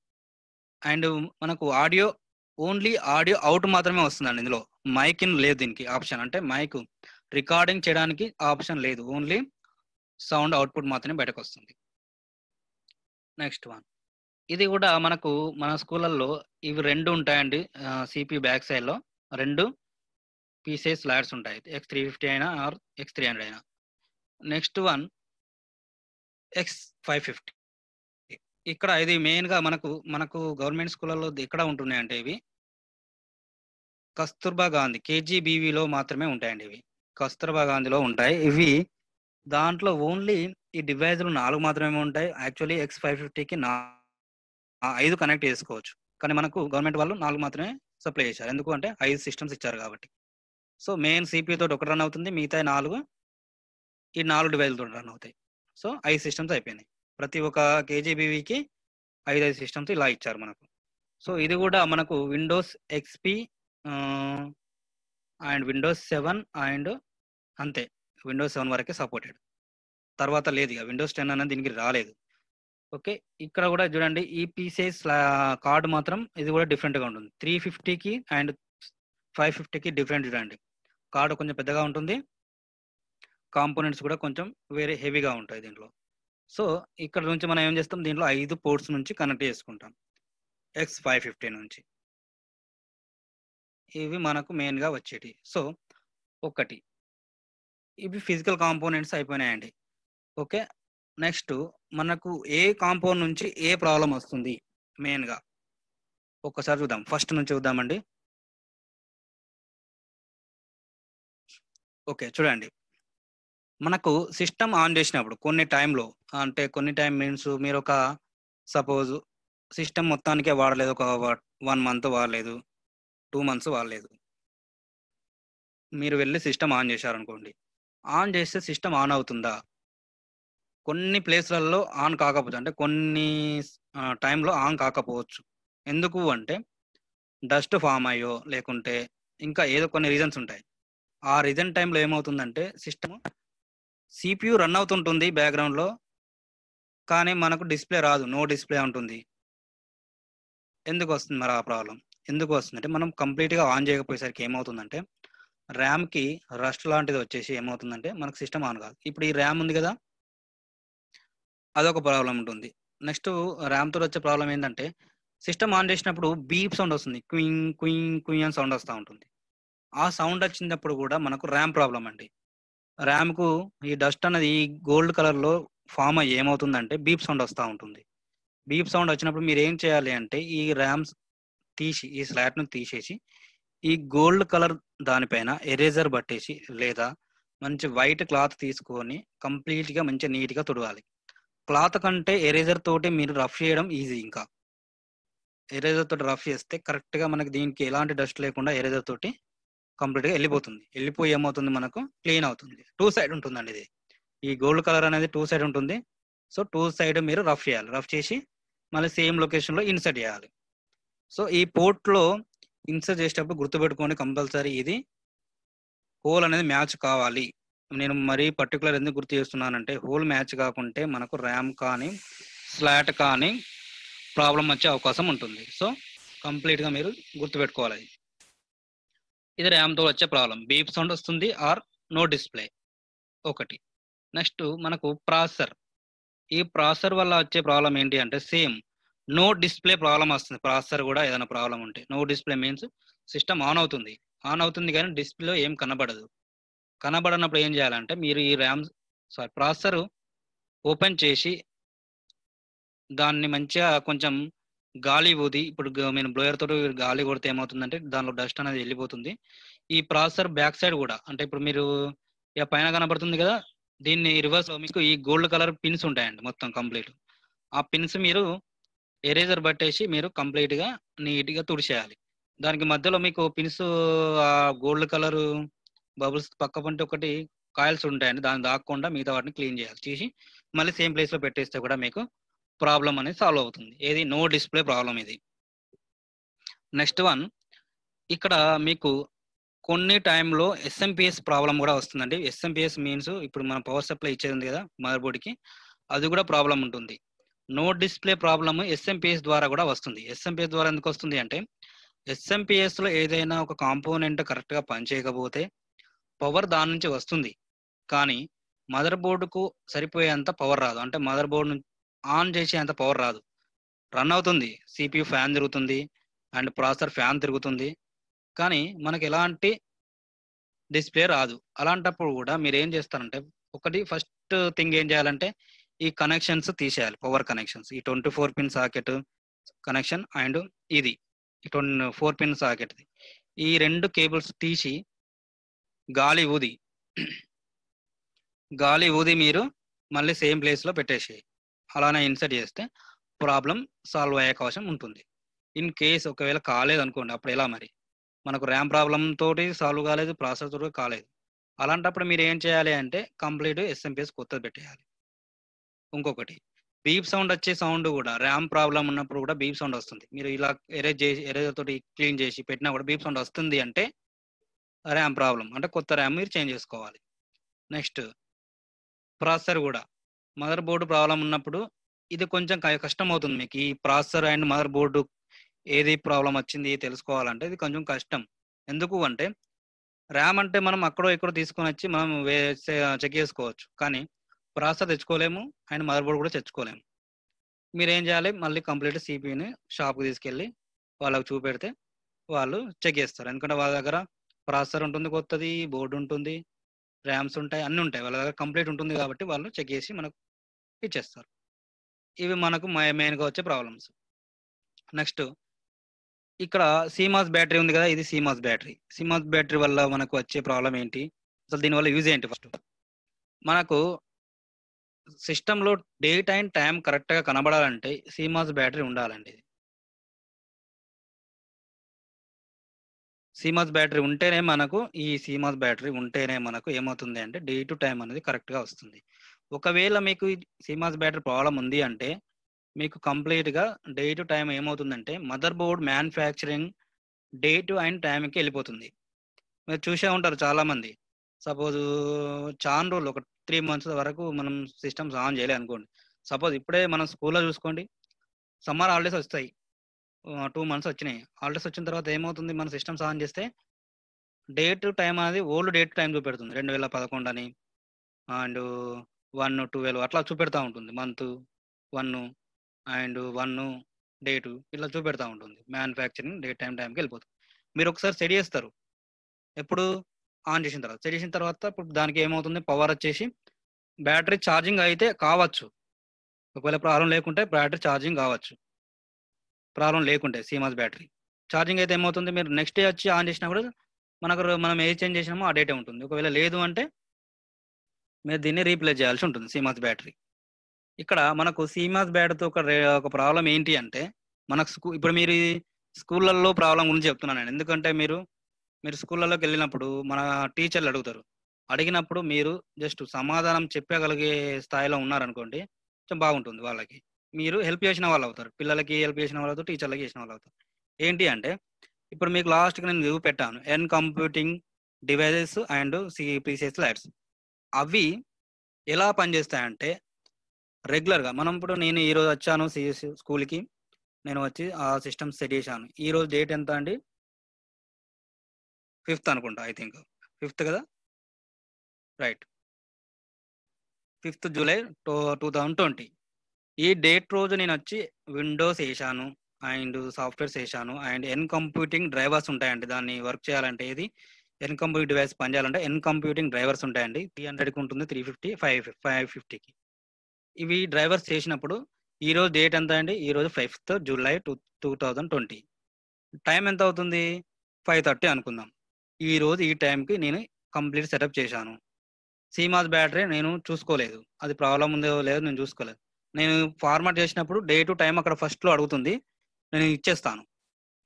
Speaker 2: and మనకు ఆడియో ఓన్లీ ఆడియో అవుట్ మాత్రమే వస్తుందండి ఇందులో మైక్ ఇన్ లేదు దీనికి ఆప్షన్ అంటే మైక్ రికార్డింగ్ చేయడానికి ఆప్షన్ లేదు ఓన్లీ సౌండ్ అవుట్పుట్ మాత్రమే బయటకు వస్తుంది నెక్స్ట్ వన్ ఇది కూడా మనకు మన స్కూళ్ళల్లో ఇవి రెండు ఉంటాయండి సిపి బ్యాక్ సైడ్ లో రెండు పీసెస్ లాడ్స్ ఉంటాయి ఎక్స్ త్రీ ఫిఫ్టీ అయినా ఆర్ ఎక్స్ త్రీ హండ్రెడ్ అయినా next one X five fifty ఇక్కడ ఇది మెయిన్గా మనకు మనకు గవర్నమెంట్ స్కూళ్ళలో ఎక్కడ ఉంటున్నాయంటే ఇవి కస్తూర్బా గాంధీ కేజీబీవీలో మాత్రమే ఉంటాయండి ఇవి కస్తూర్బా గాంధీలో ఉంటాయి ఇవి దాంట్లో ఓన్లీ ఈ డివైజ్లు నాలుగు మాత్రమే ఉంటాయి యాక్చువల్లీ ఎక్స్ ఫైవ్ ఫిఫ్టీకి నాలుగు ఐదు కనెక్ట్ చేసుకోవచ్చు కానీ మనకు గవర్నమెంట్ వాళ్ళు నాలుగు మాత్రమే సప్లై చేశారు ఎందుకు అంటే ఐదు సిస్టమ్స్ ఇచ్చారు కాబట్టి సో మెయిన్ సిపియూ తోటి ఒకటి రన్ అవుతుంది మిగతా నాలుగు ఈ నాలుగు తోటి రన్ అవుతాయి సో ఐదు సిస్టమ్స్ అయిపోయినాయి ప్రతి ఒక్క కేజీబీవీకి ఐదు ఐదు సిస్టమ్స్ ఇలా ఇచ్చారు మనకు సో ఇది కూడా మనకు Windows XP and Windows seven and అంతే విండోస్ సెవెన్ వరకే సపోర్టెడ్ తర్వాత లేదు ఇక విండోస్ టెన్ అనేది దీనికి రాలేదు ఓకే ఇక్కడ కూడా చూడండి ఈ పీసెస్ కార్డ్ మాత్రం ఇది కూడా డిఫరెంట్గా ఉంటుంది త్రీ ఫిఫ్టీకి అండ్ ఫైవ్ ఫిఫ్టీకి డిఫరెంట్ చూడండి కార్డ్ కొంచెం పెద్దగా ఉంటుంది కాంపోనెంట్స్ కూడా కొంచెం వేరే హెవీగా ఉంటాయి దీంట్లో సో ఇక్కడ నుంచి మనం ఏం చేస్తాం దీంట్లో ఐదు పోర్ట్స్ నుంచి కనెక్ట్ చేసుకుంటాం ఎక్స్ ఫైవ్ ఫిఫ్టీ నుంచి ఇవి మనకు మెయిన్గా వచ్చేటి సో ఒకటి ఇవి ఫిజికల్ కాంపోనెంట్స్ అయిపోయినాయండి ఓకే నెక్స్ట్ మనకు ఏ కాంపౌండ్ నుంచి ఏ ప్రాబ్లం వస్తుంది మెయిన్గా ఒక్కసారి చూద్దాం ఫస్ట్ నుంచి చూద్దామండి ఓకే చూడండి మనకు సిస్టమ్ ఆన్ చేసినప్పుడు కొన్ని టైంలో అంటే కొన్ని టైం మీన్స్ మీరు ఒక సపోజ్ సిస్టమ్ మొత్తానికే వాడలేదు ఒక వన్ మంత్ వాడలేదు టూ మంత్స్ వాడలేదు మీరు వెళ్ళి సిస్టమ్ ఆన్ చేశారనుకోండి ఆన్ చేస్తే సిస్టమ్ ఆన్ అవుతుందా కొన్ని ప్లేస్లలో ఆన్ కాకపోవచ్చు అంటే కొన్ని టైంలో ఆన్ కాకపోవచ్చు ఎందుకు అంటే డస్ట్ ఫామ్ అయ్యో లేకుంటే ఇంకా ఏదో కొన్ని రీజన్స్ ఉంటాయి ఆ రీజన్ టైంలో ఏమవుతుందంటే సిస్టమ్ సిపియు రన్ అవుతుంటుంది బ్యాక్గ్రౌండ్లో కానీ మనకు డిస్ప్లే రాదు నో డిస్ప్లే ఉంటుంది ఎందుకు వస్తుంది మరి ఆ ప్రాబ్లం ఎందుకు వస్తుందంటే మనం కంప్లీట్గా ఆన్ చేయకపోయేసరికి ఏమవుతుందంటే ర్యామ్కి రస్ట్ లాంటిది వచ్చేసి ఏమవుతుందంటే మనకు సిస్టమ్ ఆన్ కాదు ఇప్పుడు ఈ ర్యామ్ ఉంది కదా అదొక ప్రాబ్లం ఉంటుంది నెక్స్ట్ ర్యామ్తో వచ్చే ప్రాబ్లం ఏంటంటే సిస్టమ్ ఆన్ చేసినప్పుడు బీప్ సౌండ్ వస్తుంది క్వీన్ క్వీన్ క్వీన్ అని సౌండ్ వస్తూ ఉంటుంది ఆ సౌండ్ వచ్చినప్పుడు కూడా మనకు ర్యామ్ ప్రాబ్లం అండి ర్యామ్కు ఈ డస్ట్ అనేది గోల్డ్ కలర్లో ఫామ్ అయ్యి ఏమవుతుందంటే బీప్ సౌండ్ వస్తూ ఉంటుంది బీప్ సౌండ్ వచ్చినప్పుడు మీరు ఏం చేయాలి అంటే ఈ ర్యామ్స్ తీసి ఈ స్లాట్ను తీసేసి ఈ గోల్డ్ కలర్ దానిపైన ఎరేజర్ పట్టేసి లేదా మంచి వైట్ క్లాత్ తీసుకొని కంప్లీట్గా మంచి నీట్గా తుడవాలి క్లాత్ కంటే ఎరేజర్ తోటి మీరు రఫ్ చేయడం ఈజీ ఇంకా ఎరేజర్ తోటి రఫ్ చేస్తే కరెక్ట్గా మనకి దీనికి ఎలాంటి డస్ట్ లేకుండా ఎరేజర్ తోటి కంప్లీట్గా వెళ్ళిపోతుంది వెళ్ళిపోయి ఏమవుతుంది మనకు క్లీన్ అవుతుంది టూ సైడ్ ఉంటుందండి ఇది ఈ గోల్డ్ కలర్ అనేది టూ సైడ్ ఉంటుంది సో టూ సైడ్ మీరు రఫ్ చేయాలి రఫ్ చేసి మళ్ళీ సేమ్ లొకేషన్లో ఇన్సర్ట్ చేయాలి సో ఈ పోర్ట్లో ఇన్సర్ట్ చేసేటప్పుడు గుర్తుపెట్టుకోండి కంపల్సరీ ఇది హోల్ అనేది మ్యాచ్ కావాలి నేను మరీ పర్టికులర్ ఎందుకు గుర్తు చేస్తున్నానంటే హోల్ మ్యాచ్ కాకుంటే మనకు ర్యామ్ కానీ స్లాట్ కానీ ప్రాబ్లం వచ్చే అవకాశం ఉంటుంది సో కంప్లీట్గా మీరు గుర్తుపెట్టుకోవాలి అది ఇది ర్యామ్తో వచ్చే ప్రాబ్లం బీప్ సౌండ్ వస్తుంది ఆర్ నో డిస్ప్లే ఒకటి నెక్స్ట్ మనకు ప్రాసర్ ఈ ప్రాసర్ వల్ల వచ్చే ప్రాబ్లం ఏంటి అంటే సేమ్ నో డిస్ప్లే ప్రాబ్లం వస్తుంది ప్రాసర్ కూడా ఏదైనా ప్రాబ్లం ఉంటే no display means system on అవుతుంది ఆన్ అవుతుంది కానీ డిస్ప్లే ఏం కనబడదు కనబడనప్పుడు ఏం చేయాలంటే మీరు ఈ ర్యామ్ సారీ ప్రాసెసర్ ఓపెన్ చేసి దాన్ని మంచిగా కొంచెం గాలి ఊది ఇప్పుడు మేము బ్లోయర్ తోటి గాలి కొడితే ఏమవుతుందంటే దానిలో డస్ట్ అనేది వెళ్ళిపోతుంది ఈ ప్రాసెసర్ బ్యాక్ సైడ్ కూడా అంటే ఇప్పుడు మీరు ఇక పైన కనబడుతుంది కదా దీన్ని రివర్స్ మీకు ఈ గోల్డ్ కలర్ పిన్స్ ఉంటాయండి మొత్తం కంప్లీట్ ఆ పిన్స్ మీరు ఎరేజర్ పట్టేసి మీరు కంప్లీట్గా నీట్గా తుడిచేయాలి దానికి మధ్యలో మీకు పిన్స్ ఆ గోల్డ్ కలర్ బబుల్స్ పక్క పంట ఒకటి కాయల్స్ ఉంటాయండి దాన్ని దాక్కుండా మిగతా వాటిని క్లీన్ చేయాలి చేసి మళ్ళీ సేమ్ ప్లేస్లో పెట్టేస్తే కూడా మీకు ప్రాబ్లం అనేది సాల్వ్ అవుతుంది ఏది నో డిస్ప్లే ప్రాబ్లం ఇది నెక్స్ట్ వన్ ఇక్కడ మీకు కొన్ని టైంలో ఎస్ఎంపిఎస్ ప్రాబ్లం కూడా వస్తుందండి ఎస్ఎంపిఎస్ మీన్స్ ఇప్పుడు మన పవర్ సప్లై ఇచ్చేది ఉంది కదా మదర్ బోర్డ్కి అది కూడా ప్రాబ్లం ఉంటుంది నో డిస్ప్లే ప్రాబ్లం ఎస్ఎంపిఎస్ ద్వారా కూడా వస్తుంది ఎస్ఎంపిఎస్ ద్వారా ఎందుకు వస్తుంది అంటే లో ఏదైనా ఒక కాంపోనెంట్ కరెక్ట్గా పనిచేయకపోతే పవర్ దాని నుంచి వస్తుంది కానీ మదర్ బోర్డుకు సరిపోయేంత పవర్ రాదు అంటే మదర్ బోర్డు ఆన్ చేసేంత పవర్ రాదు రన్ అవుతుంది సిపియు ఫ్యాన్ తిరుగుతుంది అండ్ ప్రాసెసర్ ఫ్యాన్ తిరుగుతుంది కానీ మనకి ఎలాంటి డిస్ప్లే రాదు అలాంటప్పుడు కూడా మీరు ఏం చేస్తారంటే ఒకటి ఫస్ట్ థింగ్ ఏం చేయాలంటే ఈ కనెక్షన్స్ తీసేయాలి పవర్ కనెక్షన్స్ ఈ twenty four pin socket connection and ఇది ట్వంటీ ఫోర్ పిన్ సాకెట్ ఈ రెండు కేబుల్స్ తీసి గాలి ఊది గాలి ఊది మీరు మళ్ళీ సేమ్ ప్లేస్లో పెట్టేసి అలానే ఇన్సర్ట్ చేస్తే ప్రాబ్లం సాల్వ్ అయ్యే అవకాశం ఉంటుంది ఇన్ కేస్ ఒకవేళ కాలేదు అనుకోండి అప్పుడు ఎలా మరి మనకు ర్యామ్ ప్రాబ్లం తోటి సాల్వ్ కాలేదు ప్రాసెస్ తోటి కాలేదు అలాంటప్పుడు మీరు ఏం చేయాలి అంటే కంప్లీట్ ఎస్ఎంపిఎస్ కొత్తది పెట్టేయాలి ఇంకొకటి బీప్ సౌండ్ వచ్చే సౌండ్ కూడా ర్యామ్ ప్రాబ్లం ఉన్నప్పుడు కూడా బీప్ సౌండ్ వస్తుంది మీరు ఇలా ఎరేజ్ చేసి ఎరేజర్ తోటి క్లీన్ చేసి పెట్టినా కూడా బీప్ సౌండ్ వస్తుంది అంటే ర్యామ్ ప్రాబ్లం అంటే కొత్త ర్యామ్ మీరు చేంజ్ చేసుకోవాలి నెక్స్ట్ ప్రాసెసర్ కూడా మదర్ బోర్డు ప్రాబ్లం ఉన్నప్పుడు ఇది కొంచెం కష్టం అవుతుంది మీకు ఈ ప్రాసెసర్ అండ్ మదర్ బోర్డు ఏది ప్రాబ్లం వచ్చింది తెలుసుకోవాలంటే ఇది కొంచెం కష్టం ఎందుకు అంటే ర్యామ్ అంటే మనం అక్కడో ఇక్కడో తీసుకొని వచ్చి మనం చెక్ చేసుకోవచ్చు కానీ ప్రాసెసర్ తెచ్చుకోలేము అండ్ మదర్ బోర్డు కూడా తెచ్చుకోలేము మీరు ఏం చేయాలి మళ్ళీ కంప్లీట్ సిపిని షాప్కి తీసుకెళ్ళి వాళ్ళకి చూపెడితే వాళ్ళు చెక్ చేస్తారు ఎందుకంటే వాళ్ళ దగ్గర ప్రాసెసర్ ఉంటుంది కొత్తది బోర్డు ఉంటుంది ర్యామ్స్ ఉంటాయి అన్నీ ఉంటాయి వాళ్ళ దగ్గర కంప్లీట్ ఉంటుంది కాబట్టి వాళ్ళు చెక్ చేసి మనకు ఇచ్చేస్తారు ఇవి మనకు మెయిన్గా వచ్చే ప్రాబ్లమ్స్ నెక్స్ట్ ఇక్కడ సీమాస్ బ్యాటరీ ఉంది కదా ఇది సీమాస్ బ్యాటరీ సీమాస్ బ్యాటరీ వల్ల మనకు వచ్చే ప్రాబ్లం ఏంటి అసలు దీనివల్ల యూజ్ ఏంటి ఫస్ట్ మనకు సిస్టంలో డేట్ అండ్ టైం కరెక్ట్గా కనబడాలంటే సీమాస్ బ్యాటరీ ఉండాలండి ఇది సీమాస్ బ్యాటరీ ఉంటేనే మనకు ఈ సీమాస్ బ్యాటరీ ఉంటేనే మనకు ఏమవుతుంది అంటే డే టు టైం అనేది కరెక్ట్గా వస్తుంది ఒకవేళ మీకు సీమాస్ బ్యాటరీ ప్రాబ్లం ఉంది అంటే మీకు కంప్లీట్గా డే టు టైం ఏమవుతుందంటే mother board manufacturing day to and టైంకి వెళ్ళిపోతుంది మీరు చూసే ఉంటారు చాలామంది సపోజ్ చాలా రోజులు ఒక త్రీ మంత్స్ వరకు మనం సిస్టమ్స్ ఆన్ చేయలేదు అనుకోండి సపోజ్ ఇప్పుడే మనం స్కూల్లో చూసుకోండి సమ్మర్ హాలిడేస్ వస్తాయి టూ మంత్స్ వచ్చినాయి హాలిడేస్ వచ్చిన తర్వాత ఏమవుతుంది మన సిస్టమ్ ఆన్ చేస్తే డేట్ టైం అనేది ఓల్డ్ డేట్ టైం చూపెడుతుంది రెండు వేల పదకొండు అని అండ్ వన్ ట్వెల్వ్ అట్లా చూపెడతా ఉంటుంది month one and one date ఇట్లా చూపెడతా ఉంటుంది మ్యానుఫ్యాక్చరింగ్ డేట్ టైం టైంకి వెళ్ళిపోతుంది మీరు ఒకసారి సెట్ చేస్తారు ఎప్పుడు ఆన్ చేసిన తర్వాత సెట్ చేసిన తర్వాత ఇప్పుడు దానికి ఏమవుతుంది పవర్ వచ్చేసి బ్యాటరీ ఛార్జింగ్ అయితే కావచ్చు ఒకవేళ ప్రాబ్లం లేకుంటే బ్యాటరీ ఛార్జింగ్ కావచ్చు ప్రాబ్లం లేకుంటే సీమాస్ బ్యాటరీ ఛార్జింగ్ అయితే ఏమవుతుంది మీరు నెక్స్ట్ డే వచ్చి ఆన్ చేసినా కూడా మనకు మనం ఏ చేంజ్ చేసినామో ఆ డేటే ఉంటుంది ఒకవేళ లేదు అంటే మీరు దీన్ని రీప్లేస్ చేయాల్సి ఉంటుంది సీమాస్ బ్యాటరీ ఇక్కడ మనకు సీమాస్ బ్యాటరీతో ఒక ఒక ప్రాబ్లం ఏంటి అంటే మనకు స్కూ ఇప్పుడు మీరు స్కూళ్ళల్లో ప్రాబ్లం గురించి చెప్తున్నాను నేను ఎందుకంటే మీరు మీరు స్కూళ్ళలోకి వెళ్ళినప్పుడు మన టీచర్లు అడుగుతారు అడిగినప్పుడు మీరు జస్ట్ సమాధానం చెప్పగలిగే స్థాయిలో ఉన్నారనుకోండి కొంచెం బాగుంటుంది వాళ్ళకి మీరు హెల్ప్ చేసిన వాళ్ళు అవుతారు పిల్లలకి హెల్ప్ చేసిన వాళ్ళు అవుతారు టీచర్లకి చేసిన వాళ్ళు అవుతారు ఏంటి అంటే ఇప్పుడు మీకు లాస్ట్కి నేను రివ్యూ పెట్టాను N computing devices and C lights అవి ఎలా పనిచేస్తాయంటే రెగ్యులర్గా మనం ఇప్పుడు నేను ఈరోజు వచ్చాను సిఎస్ స్కూల్కి నేను వచ్చి ఆ సిస్టమ్ సెట్ చేశాను
Speaker 1: ఈరోజు డేట్ ఎంత అండి ఫిఫ్త్ అనుకుంటా ఐ థింక్ ఫిఫ్త్ కదా right fifth July two two thousand twenty
Speaker 2: ఈ డేట్ రోజు నేను వచ్చి విండోస్ వేసాను అండ్ సాఫ్ట్వేర్స్ వేసాను అండ్ ఎన్ కంప్యూటింగ్ డ్రైవర్స్ ఉంటాయండి దాన్ని వర్క్ చేయాలంటే ఇది ఎన్ కంప్యూటింగ్ డివైస్ పనిచేయాలంటే ఎన్ కంప్యూటింగ్ డ్రైవర్స్ ఉంటాయండి త్రీ హండ్రెడ్కి ఉంటుంది త్రీ ఫిఫ్టీ ఫైవ్ ఫైవ్ ఫిఫ్టీకి ఇవి డ్రైవర్స్ చేసినప్పుడు ఈరోజు డేట్ ఎంత అండి ఈరోజు fifth July two two thousand twenty time ఎంత అవుతుంది ఫైవ్ థర్టీ అనుకుందాం ఈరోజు ఈ టైంకి నేను కంప్లీట్ సెటప్ చేశాను సీమాస్ బ్యాటరీ నేను చూసుకోలేదు అది ప్రాబ్లం ఉందో లేదో నేను చూసుకోలేదు నేను ఫార్మాట్ చేసినప్పుడు డే టు టైం అక్కడ ఫస్ట్ లో అడుగుతుంది నేను ఇచ్చేస్తాను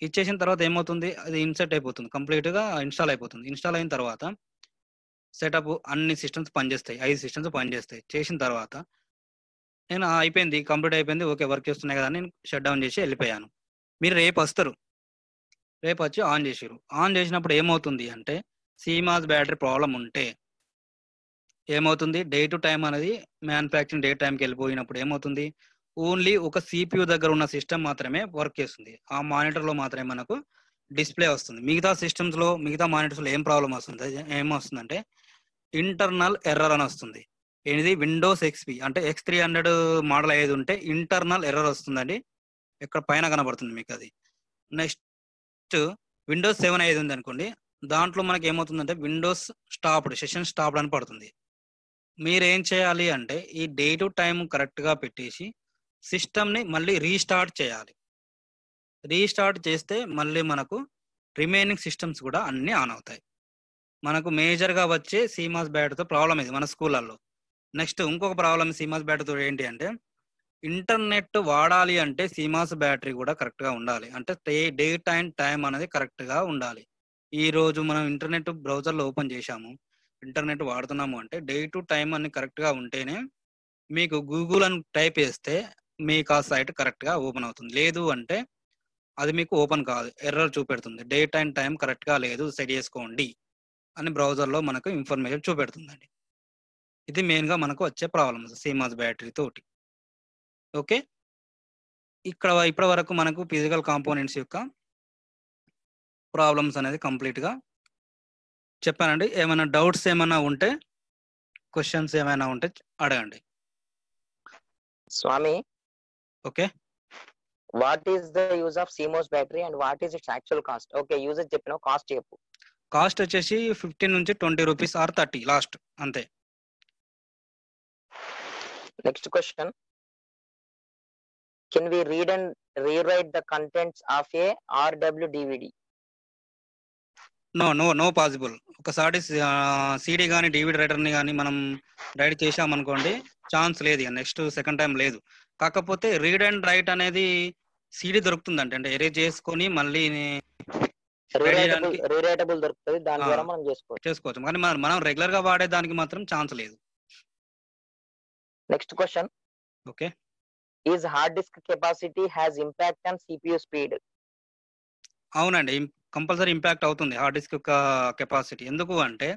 Speaker 2: ఇచ్చేసిన తర్వాత ఏమవుతుంది అది ఇన్సెట్ అయిపోతుంది కంప్లీట్ గా ఇన్స్టాల్ అయిపోతుంది ఇన్స్టాల్ అయిన తర్వాత సెటప్ అన్ని సిస్టమ్స్ పనిచేస్తాయి ఐదు సిస్టమ్స్ పనిచేస్తాయి చేసిన తర్వాత నేను అయిపోయింది కంప్లీట్ అయిపోయింది ఓకే వర్క్ చేస్తున్నాయి కదా నేను షట్ డౌన్ చేసి వెళ్ళిపోయాను మీరు రేపు వస్తారు రేపు వచ్చి ఆన్ చేసారు ఆన్ చేసినప్పుడు ఏమవుతుంది అంటే సీమాస్ బ్యాటరీ ప్రాబ్లం ఉంటే ఏమవుతుంది డే టు టైం అనేది మ్యానుఫ్యాక్చరింగ్ డే టైంకి వెళ్ళిపోయినప్పుడు ఏమవుతుంది ఓన్లీ ఒక సిపియు దగ్గర ఉన్న సిస్టమ్ మాత్రమే వర్క్ చేస్తుంది ఆ మానిటర్లో మాత్రమే మనకు డిస్ప్లే వస్తుంది మిగతా సిస్టమ్స్లో మిగతా మానిటర్స్లో ఏం ప్రాబ్లం వస్తుంది ఏం ఇంటర్నల్ ఎర్రర్ అని వస్తుంది ఏది విండోస్ ఎక్స్పీ అంటే ఎక్స్ త్రీ హండ్రెడ్ మోడల్ అయ్యేది ఉంటే ఇంటర్నల్ ఎర్రర్ వస్తుందండి ఇక్కడ పైన కనబడుతుంది మీకు అది నెక్స్ట్ విండోస్ సెవెన్ అయ్యేది ఉంది అనుకోండి దాంట్లో మనకి ఏమవుతుందంటే విండోస్ స్టాప్డ్ సెషన్ స్టాప్డ్ అని పడుతుంది మీరేం చేయాలి అంటే ఈ డే టు టైం కరెక్ట్గా పెట్టేసి సిస్టమ్ని మళ్ళీ రీస్టార్ట్ చేయాలి రీస్టార్ట్ చేస్తే మళ్ళీ మనకు రిమైనింగ్ సిస్టమ్స్ కూడా అన్నీ ఆన్ అవుతాయి మనకు మేజర్గా వచ్చే సీమాస్ బ్యాట్తో ప్రాబ్లం ఇది మన స్కూళ్ళల్లో నెక్స్ట్ ఇంకొక ప్రాబ్లం సీమాస్ బ్యాట్తో ఏంటి అంటే ఇంటర్నెట్ వాడాలి అంటే సీమాస్ బ్యాటరీ కూడా కరెక్ట్గా ఉండాలి అంటే డే టైం టైం అనేది కరెక్ట్గా ఉండాలి ఈ రోజు మనం ఇంటర్నెట్ బ్రౌజర్లో ఓపెన్ చేశాము ఇంటర్నెట్ వాడుతున్నాము అంటే డే టు టైం అన్ని కరెక్ట్గా ఉంటేనే మీకు గూగుల్ అని టైప్ చేస్తే మీకు ఆ సైట్ కరెక్ట్గా ఓపెన్ అవుతుంది లేదు అంటే అది మీకు ఓపెన్ కాదు ఎర్రర్ చూపెడుతుంది డేట్ అండ్ టైం కరెక్ట్గా లేదు సెట్ చేసుకోండి అని బ్రౌజర్లో మనకు ఇన్ఫర్మేషన్ చూపెడుతుందండి ఇది మెయిన్గా మనకు వచ్చే ప్రాబ్లమ్స్ సీమాస్ బ్యాటరీ తోటి ఓకే ఇక్కడ ఇప్పటి వరకు మనకు ఫిజికల్ కాంపోనెంట్స్ యొక్క ప్రాబ్లమ్స్ అనేది కంప్లీట్గా చెప్పానండి ఏమైనా డౌట్స్ ఏమైనా ఉంటే క్వశ్చన్స్ ఏమైనా ఉంటే అడగండి స్వామి okay
Speaker 3: what is the use of CMOS battery and what is its actual cost okay uses చెప్పిన కాస్ట్ చెప్పు
Speaker 2: కాస్ట్ వచ్చేసి ఫిఫ్టీన్ నుంచి twenty rupees
Speaker 3: or thirty last అంతే next question can we read and rewrite the contents of a W DVD
Speaker 2: no no no possible ఒకసారి CD కానీ DVD రైటర్ని కానీ మనం రైడ్ చేసామనుకోండి ఛాన్స్ లేదు నెక్స్ట్ సెకండ్ టైం లేదు కాకపోతే రీడ్ అండ్ రైట్ అనేది సీడీ దొరుకుతుందంటే అంటే ఎరేజ్ చేసుకొని మళ్ళీ చేసుకోవచ్చు కానీ మనం మనం రెగ్యులర్ గా వాడే దానికి మాత్రం ఛాన్స్ లేదు next question okay
Speaker 3: is hard disk capacity has impact on CPU speed
Speaker 2: అవునండి కంపల్సరీ ఇంపాక్ట్ అవుతుంది హార్డ్ డిస్క్ యొక్క కెపాసిటీ ఎందుకు అంటే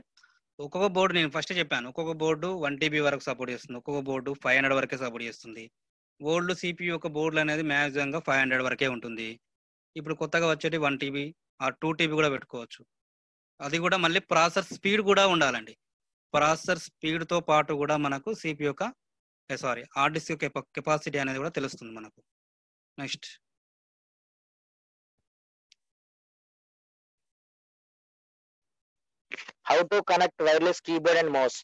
Speaker 2: ఒక్కొక్క బోర్డు నేను ఫస్ట్ చెప్పాను ఒక్కొక్క బోర్డు వన్ టీబీ వరకు సపోర్ట్ చేస్తుంది ఒక్కొక్క బోర్డు ఫైవ్ హండ్రెడ్ వరకే సపోర్ట్ చేస్తుంది ఓల్డ్ సిపియూ యొక్క బోర్డులు అనేది మ్యాక్సిమంగా ఫైవ్ హండ్రెడ్ వరకే ఉంటుంది ఇప్పుడు కొత్తగా వచ్చేటి వన్ టీబీ ఆ టూ టీబీ కూడా పెట్టుకోవచ్చు అది కూడా మళ్ళీ ప్రాసెస్ స్పీడ్ కూడా ఉండాలండి ప్రాసెసర్ స్పీడ్తో పాటు కూడా మనకు సిపి యొక్క సారీ హార్డ్ డిస్క్
Speaker 1: కెపాసిటీ అనేది కూడా తెలుస్తుంది మనకు next how to connect
Speaker 3: wireless keyboard and mouse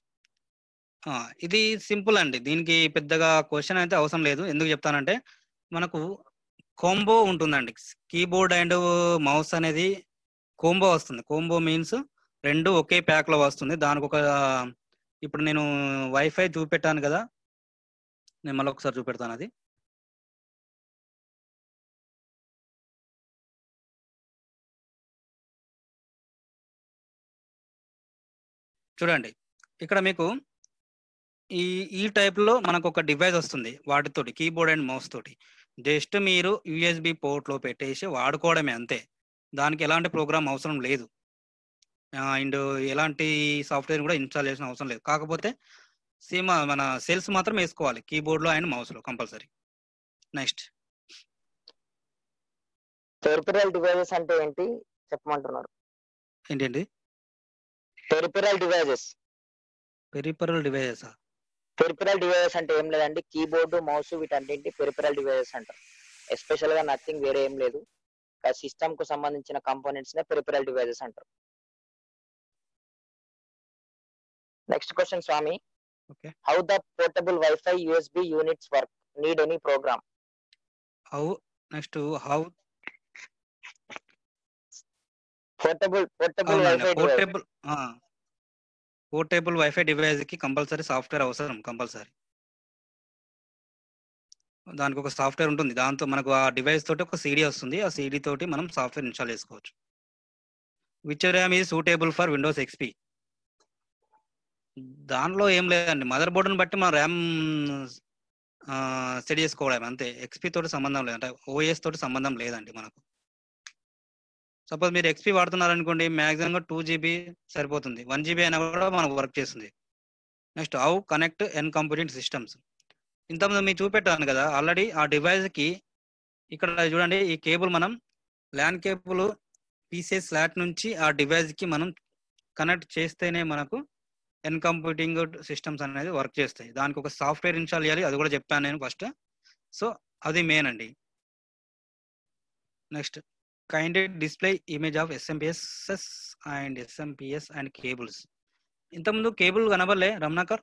Speaker 2: ఇది సింపుల్ అండి దీనికి పెద్దగా క్వశ్చన్ అయితే అవసరం లేదు ఎందుకు చెప్తానంటే మనకు కోంబో ఉంటుందండి కీబోర్డ్ అండ్ మౌస్ అనేది కోంబో వస్తుంది కోంబో మీన్స్ రెండు ఒకే ప్యాక్లో వస్తుంది
Speaker 1: దానికి ఒక ఇప్పుడు నేను వైఫై చూపెట్టాను కదా నేను మళ్ళీ ఒకసారి చూపెడతాను అది చూడండి ఇక్కడ మీకు ఈ ఈ టైప్లో మనకు ఒక డివైస్ వస్తుంది
Speaker 2: వాటితోటి కీబోర్డ్ అండ్ మౌస్ తోటి జస్ట్ మీరు యూఎస్బి పోర్ట్లో పెట్టేసి వాడుకోవడమే అంతే దానికి ఎలాంటి ప్రోగ్రామ్ అవసరం లేదు అండ్ ఎలాంటి సాఫ్ట్వేర్ కూడా ఇన్స్టాల్ చేసిన అవసరం లేదు కాకపోతే సీమ మన సెల్స్ మాత్రం వేసుకోవాలి కీబోర్డ్లో అండ్ మౌస్లో
Speaker 1: కంపల్సరీ నెక్స్ట్ పెరిఫెరల్ డివైసెస్ అంటే ఏంటి చెప్పమంటున్నారు ఏంటండి peripheral devices
Speaker 3: peripheral devices peripheral devices అంటే ఏం లేదండి కీబోర్డు మౌస్ వీటన్నింటి పెరిపెరల్ డివైజెస్ అంటారు ఎస్పెషల్ గా నథింగ్ వేరే ఏం లేదు సిస్టమ్ కు సంబంధించిన కంపోనెంట్స్ నే పెరిపెరల్ డివైజెస్ అంటారు నెక్స్ట్ క్వశ్చన్ స్వామి how the portable WiFi USB units work need any program
Speaker 2: how next how portable portable portable portable WiFi device కి కంపల్సరీ సాఫ్ట్వేర్ అవసరం కంపల్సరీ దానికి ఒక సాఫ్ట్వేర్ ఉంటుంది దాంతో మనకు ఆ డివైస్ తోటి ఒక సీడీ వస్తుంది ఆ సీడీ తోటి మనం సాఫ్ట్వేర్ ఇన్స్టాల్ చేసుకోవచ్చు విచ్ ర్యామ్ ఇది సూటేబుల్ ఫర్ విండోస్ ఎక్స్పీ దానిలో ఏం లేదండి మదర్ బోర్డుని బట్టి మనం ర్యామ్ సెట్ చేసుకోవడం అంతే ఎక్స్పీ తోటి సంబంధం లేదు అంటే ఓఎస్ తోటి సంబంధం లేదండి మనకు సపోజ్ మీరు ఎక్స్పీ వాడుతున్నారు అనుకోండి మ్యాక్సిమం టూ జీబీ సరిపోతుంది వన్ జీబీ అయినా కూడా మనకు వర్క్ చేస్తుంది next how connect N component systems ఇంతకుముందు మీరు చూపెట్టాను కదా ఆల్రెడీ ఆ డివైస్కి ఇక్కడ చూడండి ఈ కేబుల్ మనం ల్యాండ్ కేబుల్ పీసీ స్లాట్ నుంచి ఆ డివైస్కి మనం కనెక్ట్ చేస్తేనే మనకు ఎన్ కంప్యూటింగ్ సిస్టమ్స్ అనేది వర్క్ చేస్తాయి దానికి ఒక సాఫ్ట్వేర్ ఇన్స్టాల్ చేయాలి అది కూడా చెప్పాను నేను ఫస్ట్ సో అది మెయిన్ అండి next kind display image of SMPSS and SMPS and cables ఇంతకుముందు కేబుల్ కనబడలే రమణాకర్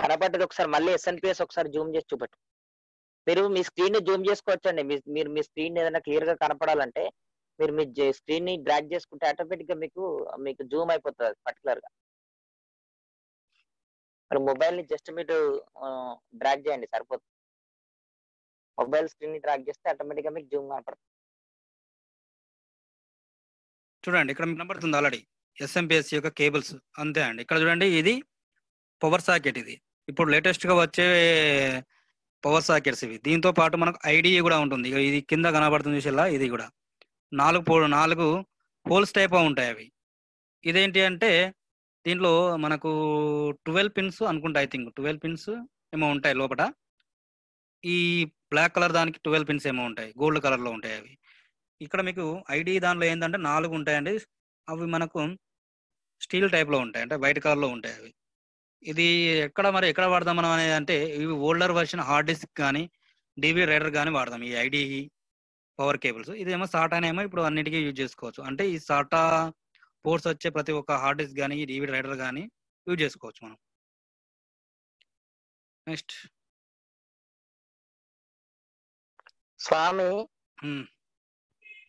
Speaker 3: కనబడ్డది ఒకసారి మళ్ళీ ఎస్ఎన్పిఎస్ ఒకసారి జూమ్ చేసి చూపెట్టు మీరు మీ స్క్రీన్ ని జూమ్ చేసుకోవచ్చండి మీరు మీ స్క్రీన్ ఏదైనా క్లియర్ గా కనపడాలంటే మీరు మీ స్క్రీన్ ని డ్రాగ్ చేసుకుంటే ఆటోమేటిక్ గా మీకు మీకు జూమ్ అయిపోతుంది పర్టికులర్ గా మరి మొబైల్ ని జస్ట్ మీరు డ్రాగ్ చేయండి సరిపోతుంది మొబైల్ స్క్రీన్ ని డ్రాగ్ చేస్తే ఆటోమేటిక్ గా మీకు జూమ్ కనపడుతుంది
Speaker 1: చూడండి ఇక్కడ మీకు కనపడుతుంది ఆల్రెడీ ఎస్ఎంపిఎస్ యొక్క కేబుల్స్ అంతే అండి
Speaker 2: ఇక్కడ చూడండి ఇది పవర్ సాకెట్ ఇది ఇప్పుడు లేటెస్ట్ గా వచ్చే పవర్ సాకెట్స్ ఇవి దీంతో పాటు మనకు ఐడి కూడా ఉంటుంది ఇది కింద కనబడుతుంది చూసేలా ఇది కూడా నాలుగు నాలుగు హోల్స్ టైప్ ఉంటాయి అవి ఇదేంటి అంటే దీంట్లో మనకు ట్వెల్వ్ పిన్స్ అనుకుంటా ఐ థింక్ ట్వెల్వ్ పిన్స్ ఏమో ఉంటాయి లోపల ఈ బ్లాక్ కలర్ దానికి ట్వెల్వ్ పిన్స్ ఏమో ఉంటాయి గోల్డ్ కలర్లో ఉంటాయి అవి ఇక్కడ మీకు ఐడి దానిలో ఏంటంటే నాలుగు ఉంటాయండి అవి మనకు స్టీల్ టైప్లో ఉంటాయి అంటే వైట్ కలర్లో ఉంటాయి అవి ఇది ఎక్కడ మరి ఎక్కడ వాడదాం మనం అనేది అంటే ఇవి ఓల్డర్ వర్షన్ హార్డ్ డిస్క్ కానీ డివి రైడర్ కానీ వాడదాం ఈ ఐడి పవర్ కేబుల్స్ ఇదేమో సాటానేమో ఇప్పుడు అన్నిటికీ యూజ్ చేసుకోవచ్చు అంటే ఈ సాటా పోర్స్ వచ్చే ప్రతి ఒక్క హార్డ్ డిస్క్ కానీ డివిడి రైడర్ కానీ
Speaker 1: యూజ్ చేసుకోవచ్చు మనం నెక్స్ట్ స్వామి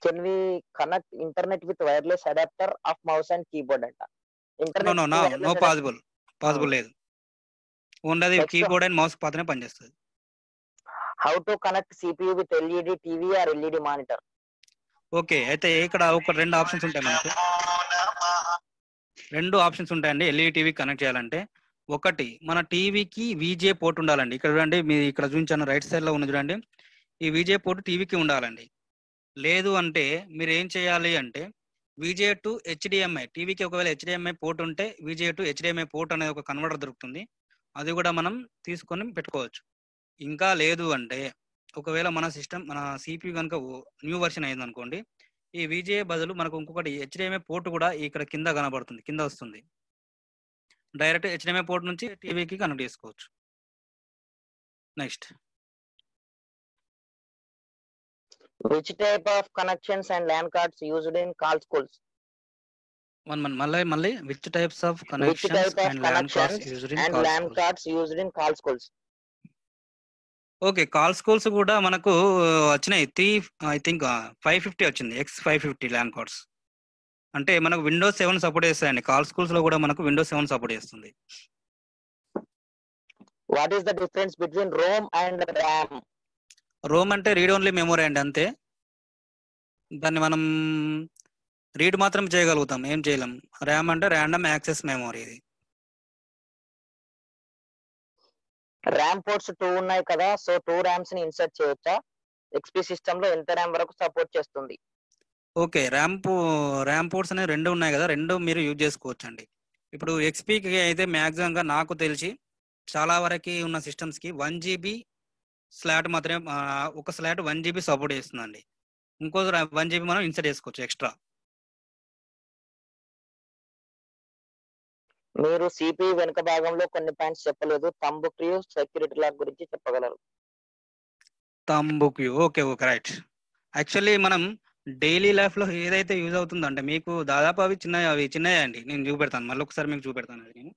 Speaker 1: can we
Speaker 3: connect internet with wireless adapter of mouse and keyboard అంట internet no no no possible
Speaker 2: possible లేదు ఉండదు కీబోర్డ్ అండ్ మౌస్ పాత్రనే పనిచేస్తుంది
Speaker 3: how to connect CPU with LED TV or LED monitor
Speaker 2: okay అయితే ఇక్కడ ఒక రెండు options ఉంటాయి మనకు రెండు ఆప్షన్స్ ఉంటాయండి ఎల్ఈడి టీవీ కనెక్ట్ చేయాలంటే ఒకటి మన టీవీకి విజే పోర్ట్ ఉండాలండి ఇక్కడ చూడండి మీ ఇక్కడ చూపించాను రైట్ సైడ్ లో ఉన్న చూడండి ఈ విజే పోర్ట్ టీవీకి ఉండాలండి లేదు అంటే మీరు ఏం చేయాలి అంటే విజే టు హెచ్డిఎంఐ టీవీకి ఒకవేళ హెచ్డిఎంఐ పోర్ట్ ఉంటే విజే టు హెచ్డిఎంఐ పోర్ట్ అనేది ఒక కన్వర్టర్ దొరుకుతుంది అది కూడా మనం తీసుకొని పెట్టుకోవచ్చు ఇంకా లేదు అంటే ఒకవేళ మన సిస్టమ్ మన సిపియూ కనుక న్యూ వర్షన్ అయింది అనుకోండి ఈ విజే బదులు మనకు ఇంకొకటి హెచ్డిఎంఏ పోర్ట్ కూడా ఇక్కడ కింద కనబడుతుంది కింద వస్తుంది డైరెక్ట్ హెచ్డిఎంఏ పోర్ట్ నుంచి టీవీకి కనెక్ట్ చేసుకోవచ్చు next
Speaker 3: which type of connections and land cards used in call schools
Speaker 2: one one మళ్ళీ మళ్ళీ which types of connections and land
Speaker 3: cards used in call schools
Speaker 2: okay call schools కూడా మనకు వచ్చినాయి three I think five fifty వచ్చింది X five fifty land cards అంటే మనకు Windows seven support చేస్తాయండి call schools లో కూడా మనకు విండోస్ సెవెన్ సపోర్ట్ చేస్తుంది
Speaker 3: what is the difference between ROM and RAM
Speaker 2: ROM అంటే రీడ్ ఓన్లీ మెమోరీ అండి అంతే దాన్ని మనం రీడ్ మాత్రం చేయగలుగుతాం ఏం చేయలేం ర్యామ్ అంటే ర్యాండమ్ యాక్సెస్ మెమరీ ఇది
Speaker 3: ర్యామ్ పోర్ట్స్ టూ ఉన్నాయి కదా సో టూ ర్యామ్స్ ని ఇన్సర్ట్ చేయొచ్చా ఎక్స్పీ సిస్టమ్ లో ఎంత ర్యామ్ వరకు సపోర్ట్ చేస్తుంది
Speaker 2: ఓకే ర్యామ్ ర్యామ్ పోర్ట్స్ అనేవి రెండు ఉన్నాయి కదా రెండు మీరు యూజ్ చేసుకోవచ్చు అండి ఇప్పుడు ఎక్స్పీకి అయితే మ్యాక్సిమంగా నాకు తెలిసి చాలా వరకు ఉన్న సిస్టమ్స్కి వన్ జీబీ స్లాట్ మాత్రమే ఒక స్లాట్ వన్ జీబీ సపోర్ట్ చేస్తుందండి ఇంకో వన్ జీబీ మనం ఇన్సర్ట్
Speaker 1: చేసుకోవచ్చు ఎక్స్ట్రా
Speaker 3: మీరు సిపి వెనుక భాగంలో కొన్ని పాయింట్స్ చెప్పలేదు క్యూ సెక్యూరిటీ లాక్ గురించి చెప్పగలరు
Speaker 2: thank you okay okay right actually మనం డైలీ లైఫ్ లో ఏదైతే యూజ్ అవుతుందంటే మీకు దాదాపు అవి చిన్న అవి చిన్నవి అండి నేను చూపెడతాను మళ్ళీ ఒకసారి మీకు చూపెడతాను అది
Speaker 1: నేను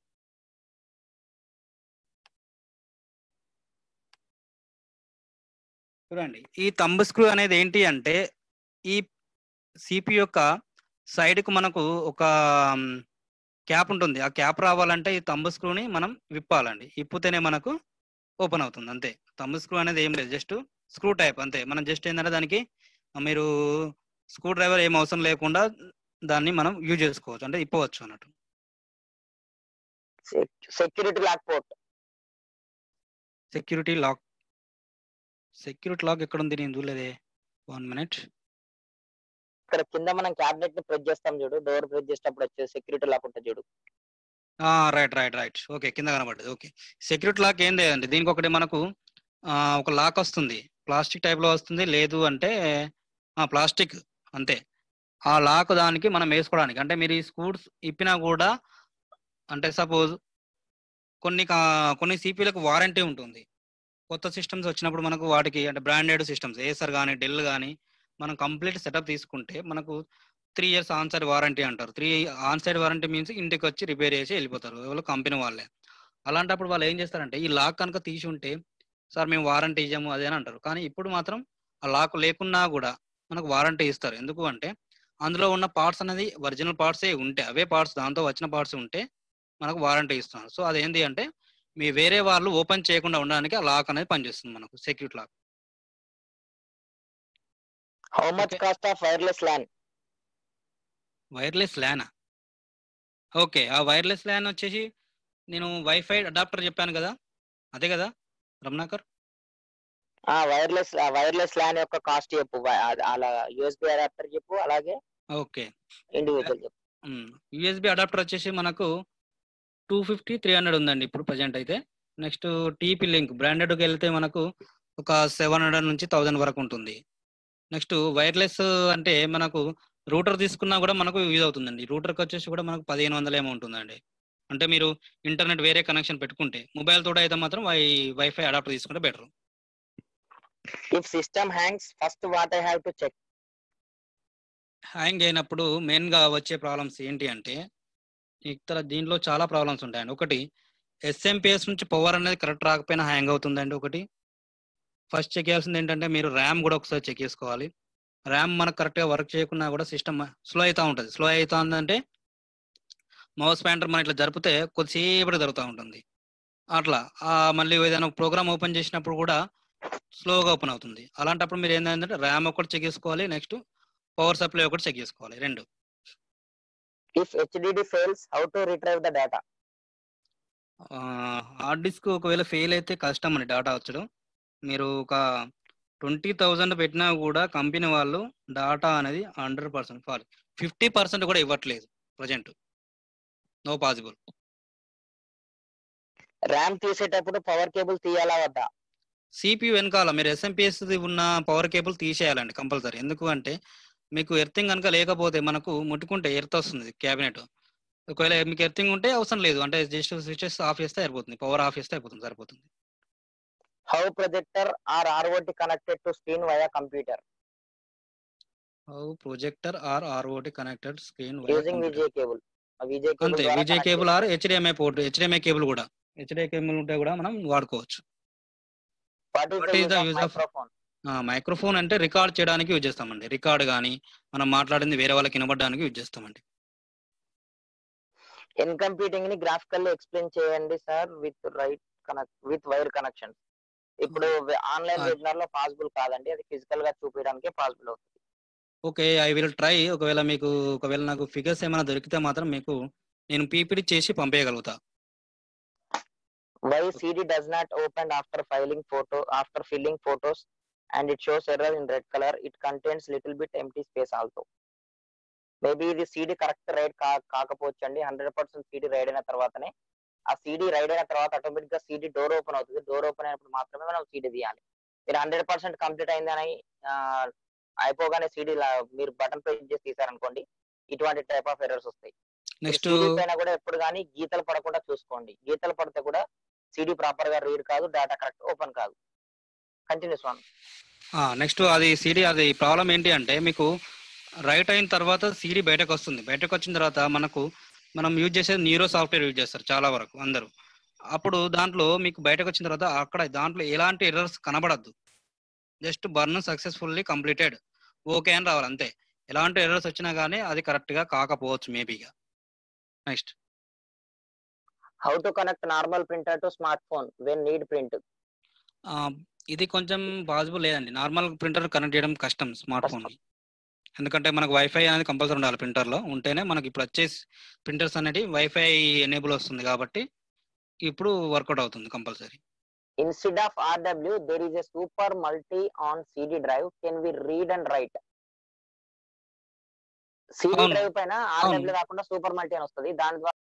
Speaker 1: చూడండి ఈ తంబు స్క్రూ అనేది ఏంటి అంటే ఈ
Speaker 2: సిపి యొక్క సైడ్కు మనకు ఒక క్యాప్ ఉంటుంది ఆ క్యాప్ రావాలంటే ఈ తంబు స్క్రూని మనం విప్పాలండి విప్పితేనే మనకు ఓపెన్ అవుతుంది అంతే తంబు స్క్రూ అనేది ఏం లేదు జస్ట్ స్క్రూ టైప్ అంతే మనం జస్ట్ ఏంటంటే దానికి మీరు స్క్రూ డ్రైవర్ ఏం అవసరం లేకుండా దాన్ని మనం యూజ్ చేసుకోవచ్చు అంటే ఇప్పవచ్చు అన్నట్టు
Speaker 1: security lock port security lock security lock ఎక్కడ ఉంది నేను చూడలేదే వన్ మినిట్
Speaker 3: ఇక్కడ కింద మనం క్యాబినెట్ ని ప్రెస్ చేస్తాం చూడు డోర్ ప్రెస్ చేసినప్పుడు వచ్చే సెక్యూరిటీ లాక్ ఉంటుంది చూడు
Speaker 2: రైట్ రైట్ రైట్ ఓకే కింద కనబడ్డది ఓకే సెక్యూరిటీ లాక్ ఏం లేదండి దీనికి ఒకటి మనకు ఒక లాక్ వస్తుంది ప్లాస్టిక్ టైప్ లో వస్తుంది లేదు అంటే ప్లాస్టిక్ అంతే ఆ లాక్ దానికి మనం వేసుకోవడానికి అంటే మీరు ఈ స్కూట్స్ ఇప్పినా కూడా అంటే సపోజ్ కొన్ని కొన్ని సిపిలకు వారంటీ ఉంటుంది కొత్త సిస్టమ్స్ వచ్చినప్పుడు మనకు వాటికి అంటే బ్రాండెడ్ సిస్టమ్స్ ఏసర్ కానీ డెల్ కానీ మనం కంప్లీట్ సెటప్ తీసుకుంటే మనకు three years onsite warranty అంటారు three onsite warranty means ఇంటికి వచ్చి రిపేర్ చేసి వెళ్ళిపోతారు ఎవరు కంపెనీ వాళ్ళే అలాంటప్పుడు వాళ్ళు ఏం చేస్తారంటే ఈ లాక్ కనుక తీసి ఉంటే సార్ మేము వారంటీ ఇవ్వము అదే అని అంటారు కానీ ఇప్పుడు మాత్రం ఆ లాక్ లేకున్నా కూడా మనకు వారంటీ ఇస్తారు ఎందుకు అంటే అందులో ఉన్న పార్ట్స్ అనేది ఒరిజినల్ పార్ట్సే ఉంటే అవే పార్ట్స్ దాంతో వచ్చిన పార్ట్స్ ఉంటే మనకు వారంటీ ఇస్తున్నారు సో అదేంటి అంటే మీ వేరే వాళ్ళు ఓపెన్ చేయకుండా ఉండడానికి ఆ లాక్ అనేది పనిచేస్తుంది మనకు security lock
Speaker 3: how much cost of wireless LAN
Speaker 2: wireless LAN okay ఆ వైర్లెస్ ల్యాన్ వచ్చేసి నేను వైఫై అడాప్టర్ చెప్పాను కదా అదే కదా రమణాకర్
Speaker 3: ఆ వైర్లెస్ వైర్లెస్ ల్యాన్ యొక్క కాస్ట్ చెప్పు అలా యూఎస్బి అడాప్టర్ చెప్పు అలాగే
Speaker 2: ఓకే ఇండివిజువల్ చెప్పు యూఎస్బి hmm. అడాప్టర్ వచ్చేసి మనకు టూ ఫిఫ్టీ త్రీ హండ్రెడ్ ఉందండి ఇప్పుడు ప్రజెంట్ అయితే నెక్స్ట్ టీపీ లింక్ బ్రాండెడ్కి వెళ్తే మనకు ఒక సెవెన్ హండ్రెడ్ నుంచి థౌజండ్ వరకు ఉంటుంది నెక్స్ట్ వైర్లెస్ అంటే మనకు రూటర్ తీసుకున్నా కూడా మనకు యూజ్ అవుతుందండి రూటర్కి వచ్చేసి కూడా మనకు పదిహేను వందల ఏమో ఉంటుందండి అంటే మీరు ఇంటర్నెట్ వేరే కనెక్షన్ పెట్టుకుంటే మొబైల్ తోడ అయితే మాత్రం వై వైఫై అడాప్టర్ తీసుకుంటే better
Speaker 3: if system hangs first what I have to check
Speaker 2: hang అయినప్పుడు మెయిన్ గా వచ్చే ప్రాబ్లమ్స్ ఏంటి అంటే ఇక్కడ దీంట్లో చాలా ప్రాబ్లమ్స్ ఉంటాయండి ఒకటి ఎస్ఎంపిఎస్ నుంచి పవర్ అనేది కరెక్ట్ రాకపోయినా హ్యాంగ్ అవుతుందండి ఒకటి ఫస్ట్ చెక్ చేయాల్సింది ఏంటంటే మీరు ర్యామ్ కూడా ఒకసారి చెక్ చేసుకోవాలి ర్యామ్ మనకు కరెక్ట్గా వర్క్ చేయకుండా కూడా సిస్టమ్ స్లో అవుతూ ఉంటుంది స్లో అవుతా ఉందంటే మౌస్ ప్యాంటర్ మనం ఇట్లా జరిపితే కొద్దిసేపటి జరుగుతూ ఉంటుంది అట్లా మళ్ళీ ఏదైనా ప్రోగ్రామ్ ఓపెన్ చేసినప్పుడు కూడా స్లోగా ఓపెన్ అవుతుంది అలాంటప్పుడు మీరు ఏంటంటే ర్యామ్ ఒకటి చెక్ చేసుకోవాలి నెక్స్ట్ పవర్ సప్లై ఒకటి చెక్ చేసుకోవాలి రెండు
Speaker 3: if HDD fails how to retrieve the data
Speaker 2: hard disk ఒకవేళ ఫెయిల్ అయితే కష్టం అని డేటా వచ్చడం మీరు ఒక ట్వంటీ థౌజండ్ పెట్టినా కూడా కంపెనీ వాళ్ళు డాటా అనేది hundred percent fall fifty percent కూడా ఇవ్వట్లేదు ప్రజెంట్ నో పాసిబుల్
Speaker 3: ర్యామ్ తీసేటప్పుడు పవర్ కేబుల్ తీయాలా వద్దా సిపియు
Speaker 2: వెనకాల మీరు ఎస్ఎంపిఎస్ ఉన్న పవర్ కేబుల్ తీసేయాలండి కంపల్సరీ ఎందుకు అంటే మీకు ఎర్థింగ్ కనుక లేకపోతే మనకు ముట్టుకుంటే ఎర్త్ వస్తుంది క్యాబినెట్ ఒకవేళ మీకు ఎర్థింగ్ ఉంటే అవసరం లేదు అంటే జస్ట్ స్విచ్ ఆఫ్ చేస్తే అయిపోతుంది పవర్ ఆఫ్ చేస్తే అయిపోతుంది సరిపోతుంది
Speaker 3: How projector or ROT connected to screen via computer?
Speaker 2: How projector or ROT connected screen via using computer.
Speaker 3: cable. VGA cable. VGA cable
Speaker 2: or HDMI port HDMI cable కూడా HDI cable ఉంటే కూడా మనం వాడుకోవచ్చు what is the use of microphone అంటే record చేయడానికి use చేస్తామండి record కానీ మనం మాట్లాడింది వేరే వాళ్ళకి వినబడడానికి యూజ్ చేస్తామండి
Speaker 3: ఎన్ కంప్యూటింగ్ ని గ్రాఫికల్ ఎక్స్ప్లెయిన్ చేయండి sir with right connect with wire connection ఇప్పుడు hmm. Online hmm. వెబినార్ లో పాసిబుల్ కాదండి అది ఫిజికల్ గా చూపించడానికి పాసిబుల్ అవుతుంది
Speaker 2: ఓకే ఐ విల్ ట్రై ఒకవేళ మీకు ఒకవేళ నాకు ఫిగర్స్ ఏమైనా దొరికితే మాత్రం మీకు నేను పీపీడి చేసి పంపేయగలుగుతా
Speaker 3: why CD does not open after filing photo after filling photos and it shows error in red colour it contents little bit empty space also maybe ఇది సిడి కరెక్ట్ రైడ్ కాకపోవచ్చు అండి హండ్రెడ్ పర్సెంట్ సిడి రైడ్ అయిన తర్వాతనే ఆ CD ride అయిన తర్వాత automatic గా CD door open అవుతుంది డోర్ ఓపెన్ అయినప్పుడు మాత్రమే మనం సీడీ తీయాలి మీరు హండ్రెడ్ పర్సెంట్ కంప్లీట్ అయిందని అయిపోగానే సీడీ మీరు బటన్ ప్రెస్ చేసి తీసారనుకోండి ఇటువంటి టైప్ ఆఫ్ ఎర్రర్స్ వస్తాయి
Speaker 1: నెక్స్ట్ పైన కూడా
Speaker 3: ఎప్పుడు కానీ గీతలు పడకుండా చూసుకోండి గీతలు పడితే కూడా సీడీ ప్రాపర్ గా రీడ్ కాదు డేటా కరెక్ట్ ఓపెన్ కాదు కంటిన్యూస్ వన్
Speaker 2: నెక్స్ట్ అది సీడీ అది ప్రాబ్లం ఏంటి అంటే మీకు రైట్ అయిన తర్వాత సీడీ బయటకు వస్తుంది బయటకు వచ్చిన తర్వాత మనకు మనం యూజ్ చేసేది నీరో సాఫ్ట్వేర్ యూజ్ చేస్తారు చాలా వరకు అందరూ అప్పుడు దాంట్లో మీకు బయటకు వచ్చిన తర్వాత అక్కడ దాంట్లో ఎలాంటి ఎర్రర్స్ కనబడద్దు just burn successfully completed okay అని రావాలి అంతే ఎలాంటి ఎర్రర్స్ వచ్చినా కానీ అది కరెక్ట్ గా కాకపోవచ్చు మేబీగా next
Speaker 3: how to connect normal printer to smartphone when need print
Speaker 2: ఇది కొంచెం పాసిబుల్ లేదండి నార్మల్ ప్రింటర్ కనెక్ట్ చేయడం కష్టం స్మార్ట్ ఫోన్ ఎందుకంటే మనకు వైఫై అనేది కంపల్సరీ ఉండాలి ప్రింటర్లో ఉంటేనే మనకి ఇప్పుడు వచ్చే ప్రింటర్స్ అనేది వైఫై ఎనేబుల్ వస్తుంది కాబట్టి ఇప్పుడు వర్కౌట్ అవుతుంది compulsory
Speaker 3: instead of RW there is a super multi on CD drive can we read and write
Speaker 1: CD drive పైన ఆర్డబ్ల్యూ కాకుండా సూపర్ మల్టీ అని వస్తుంది దాని ద్వారా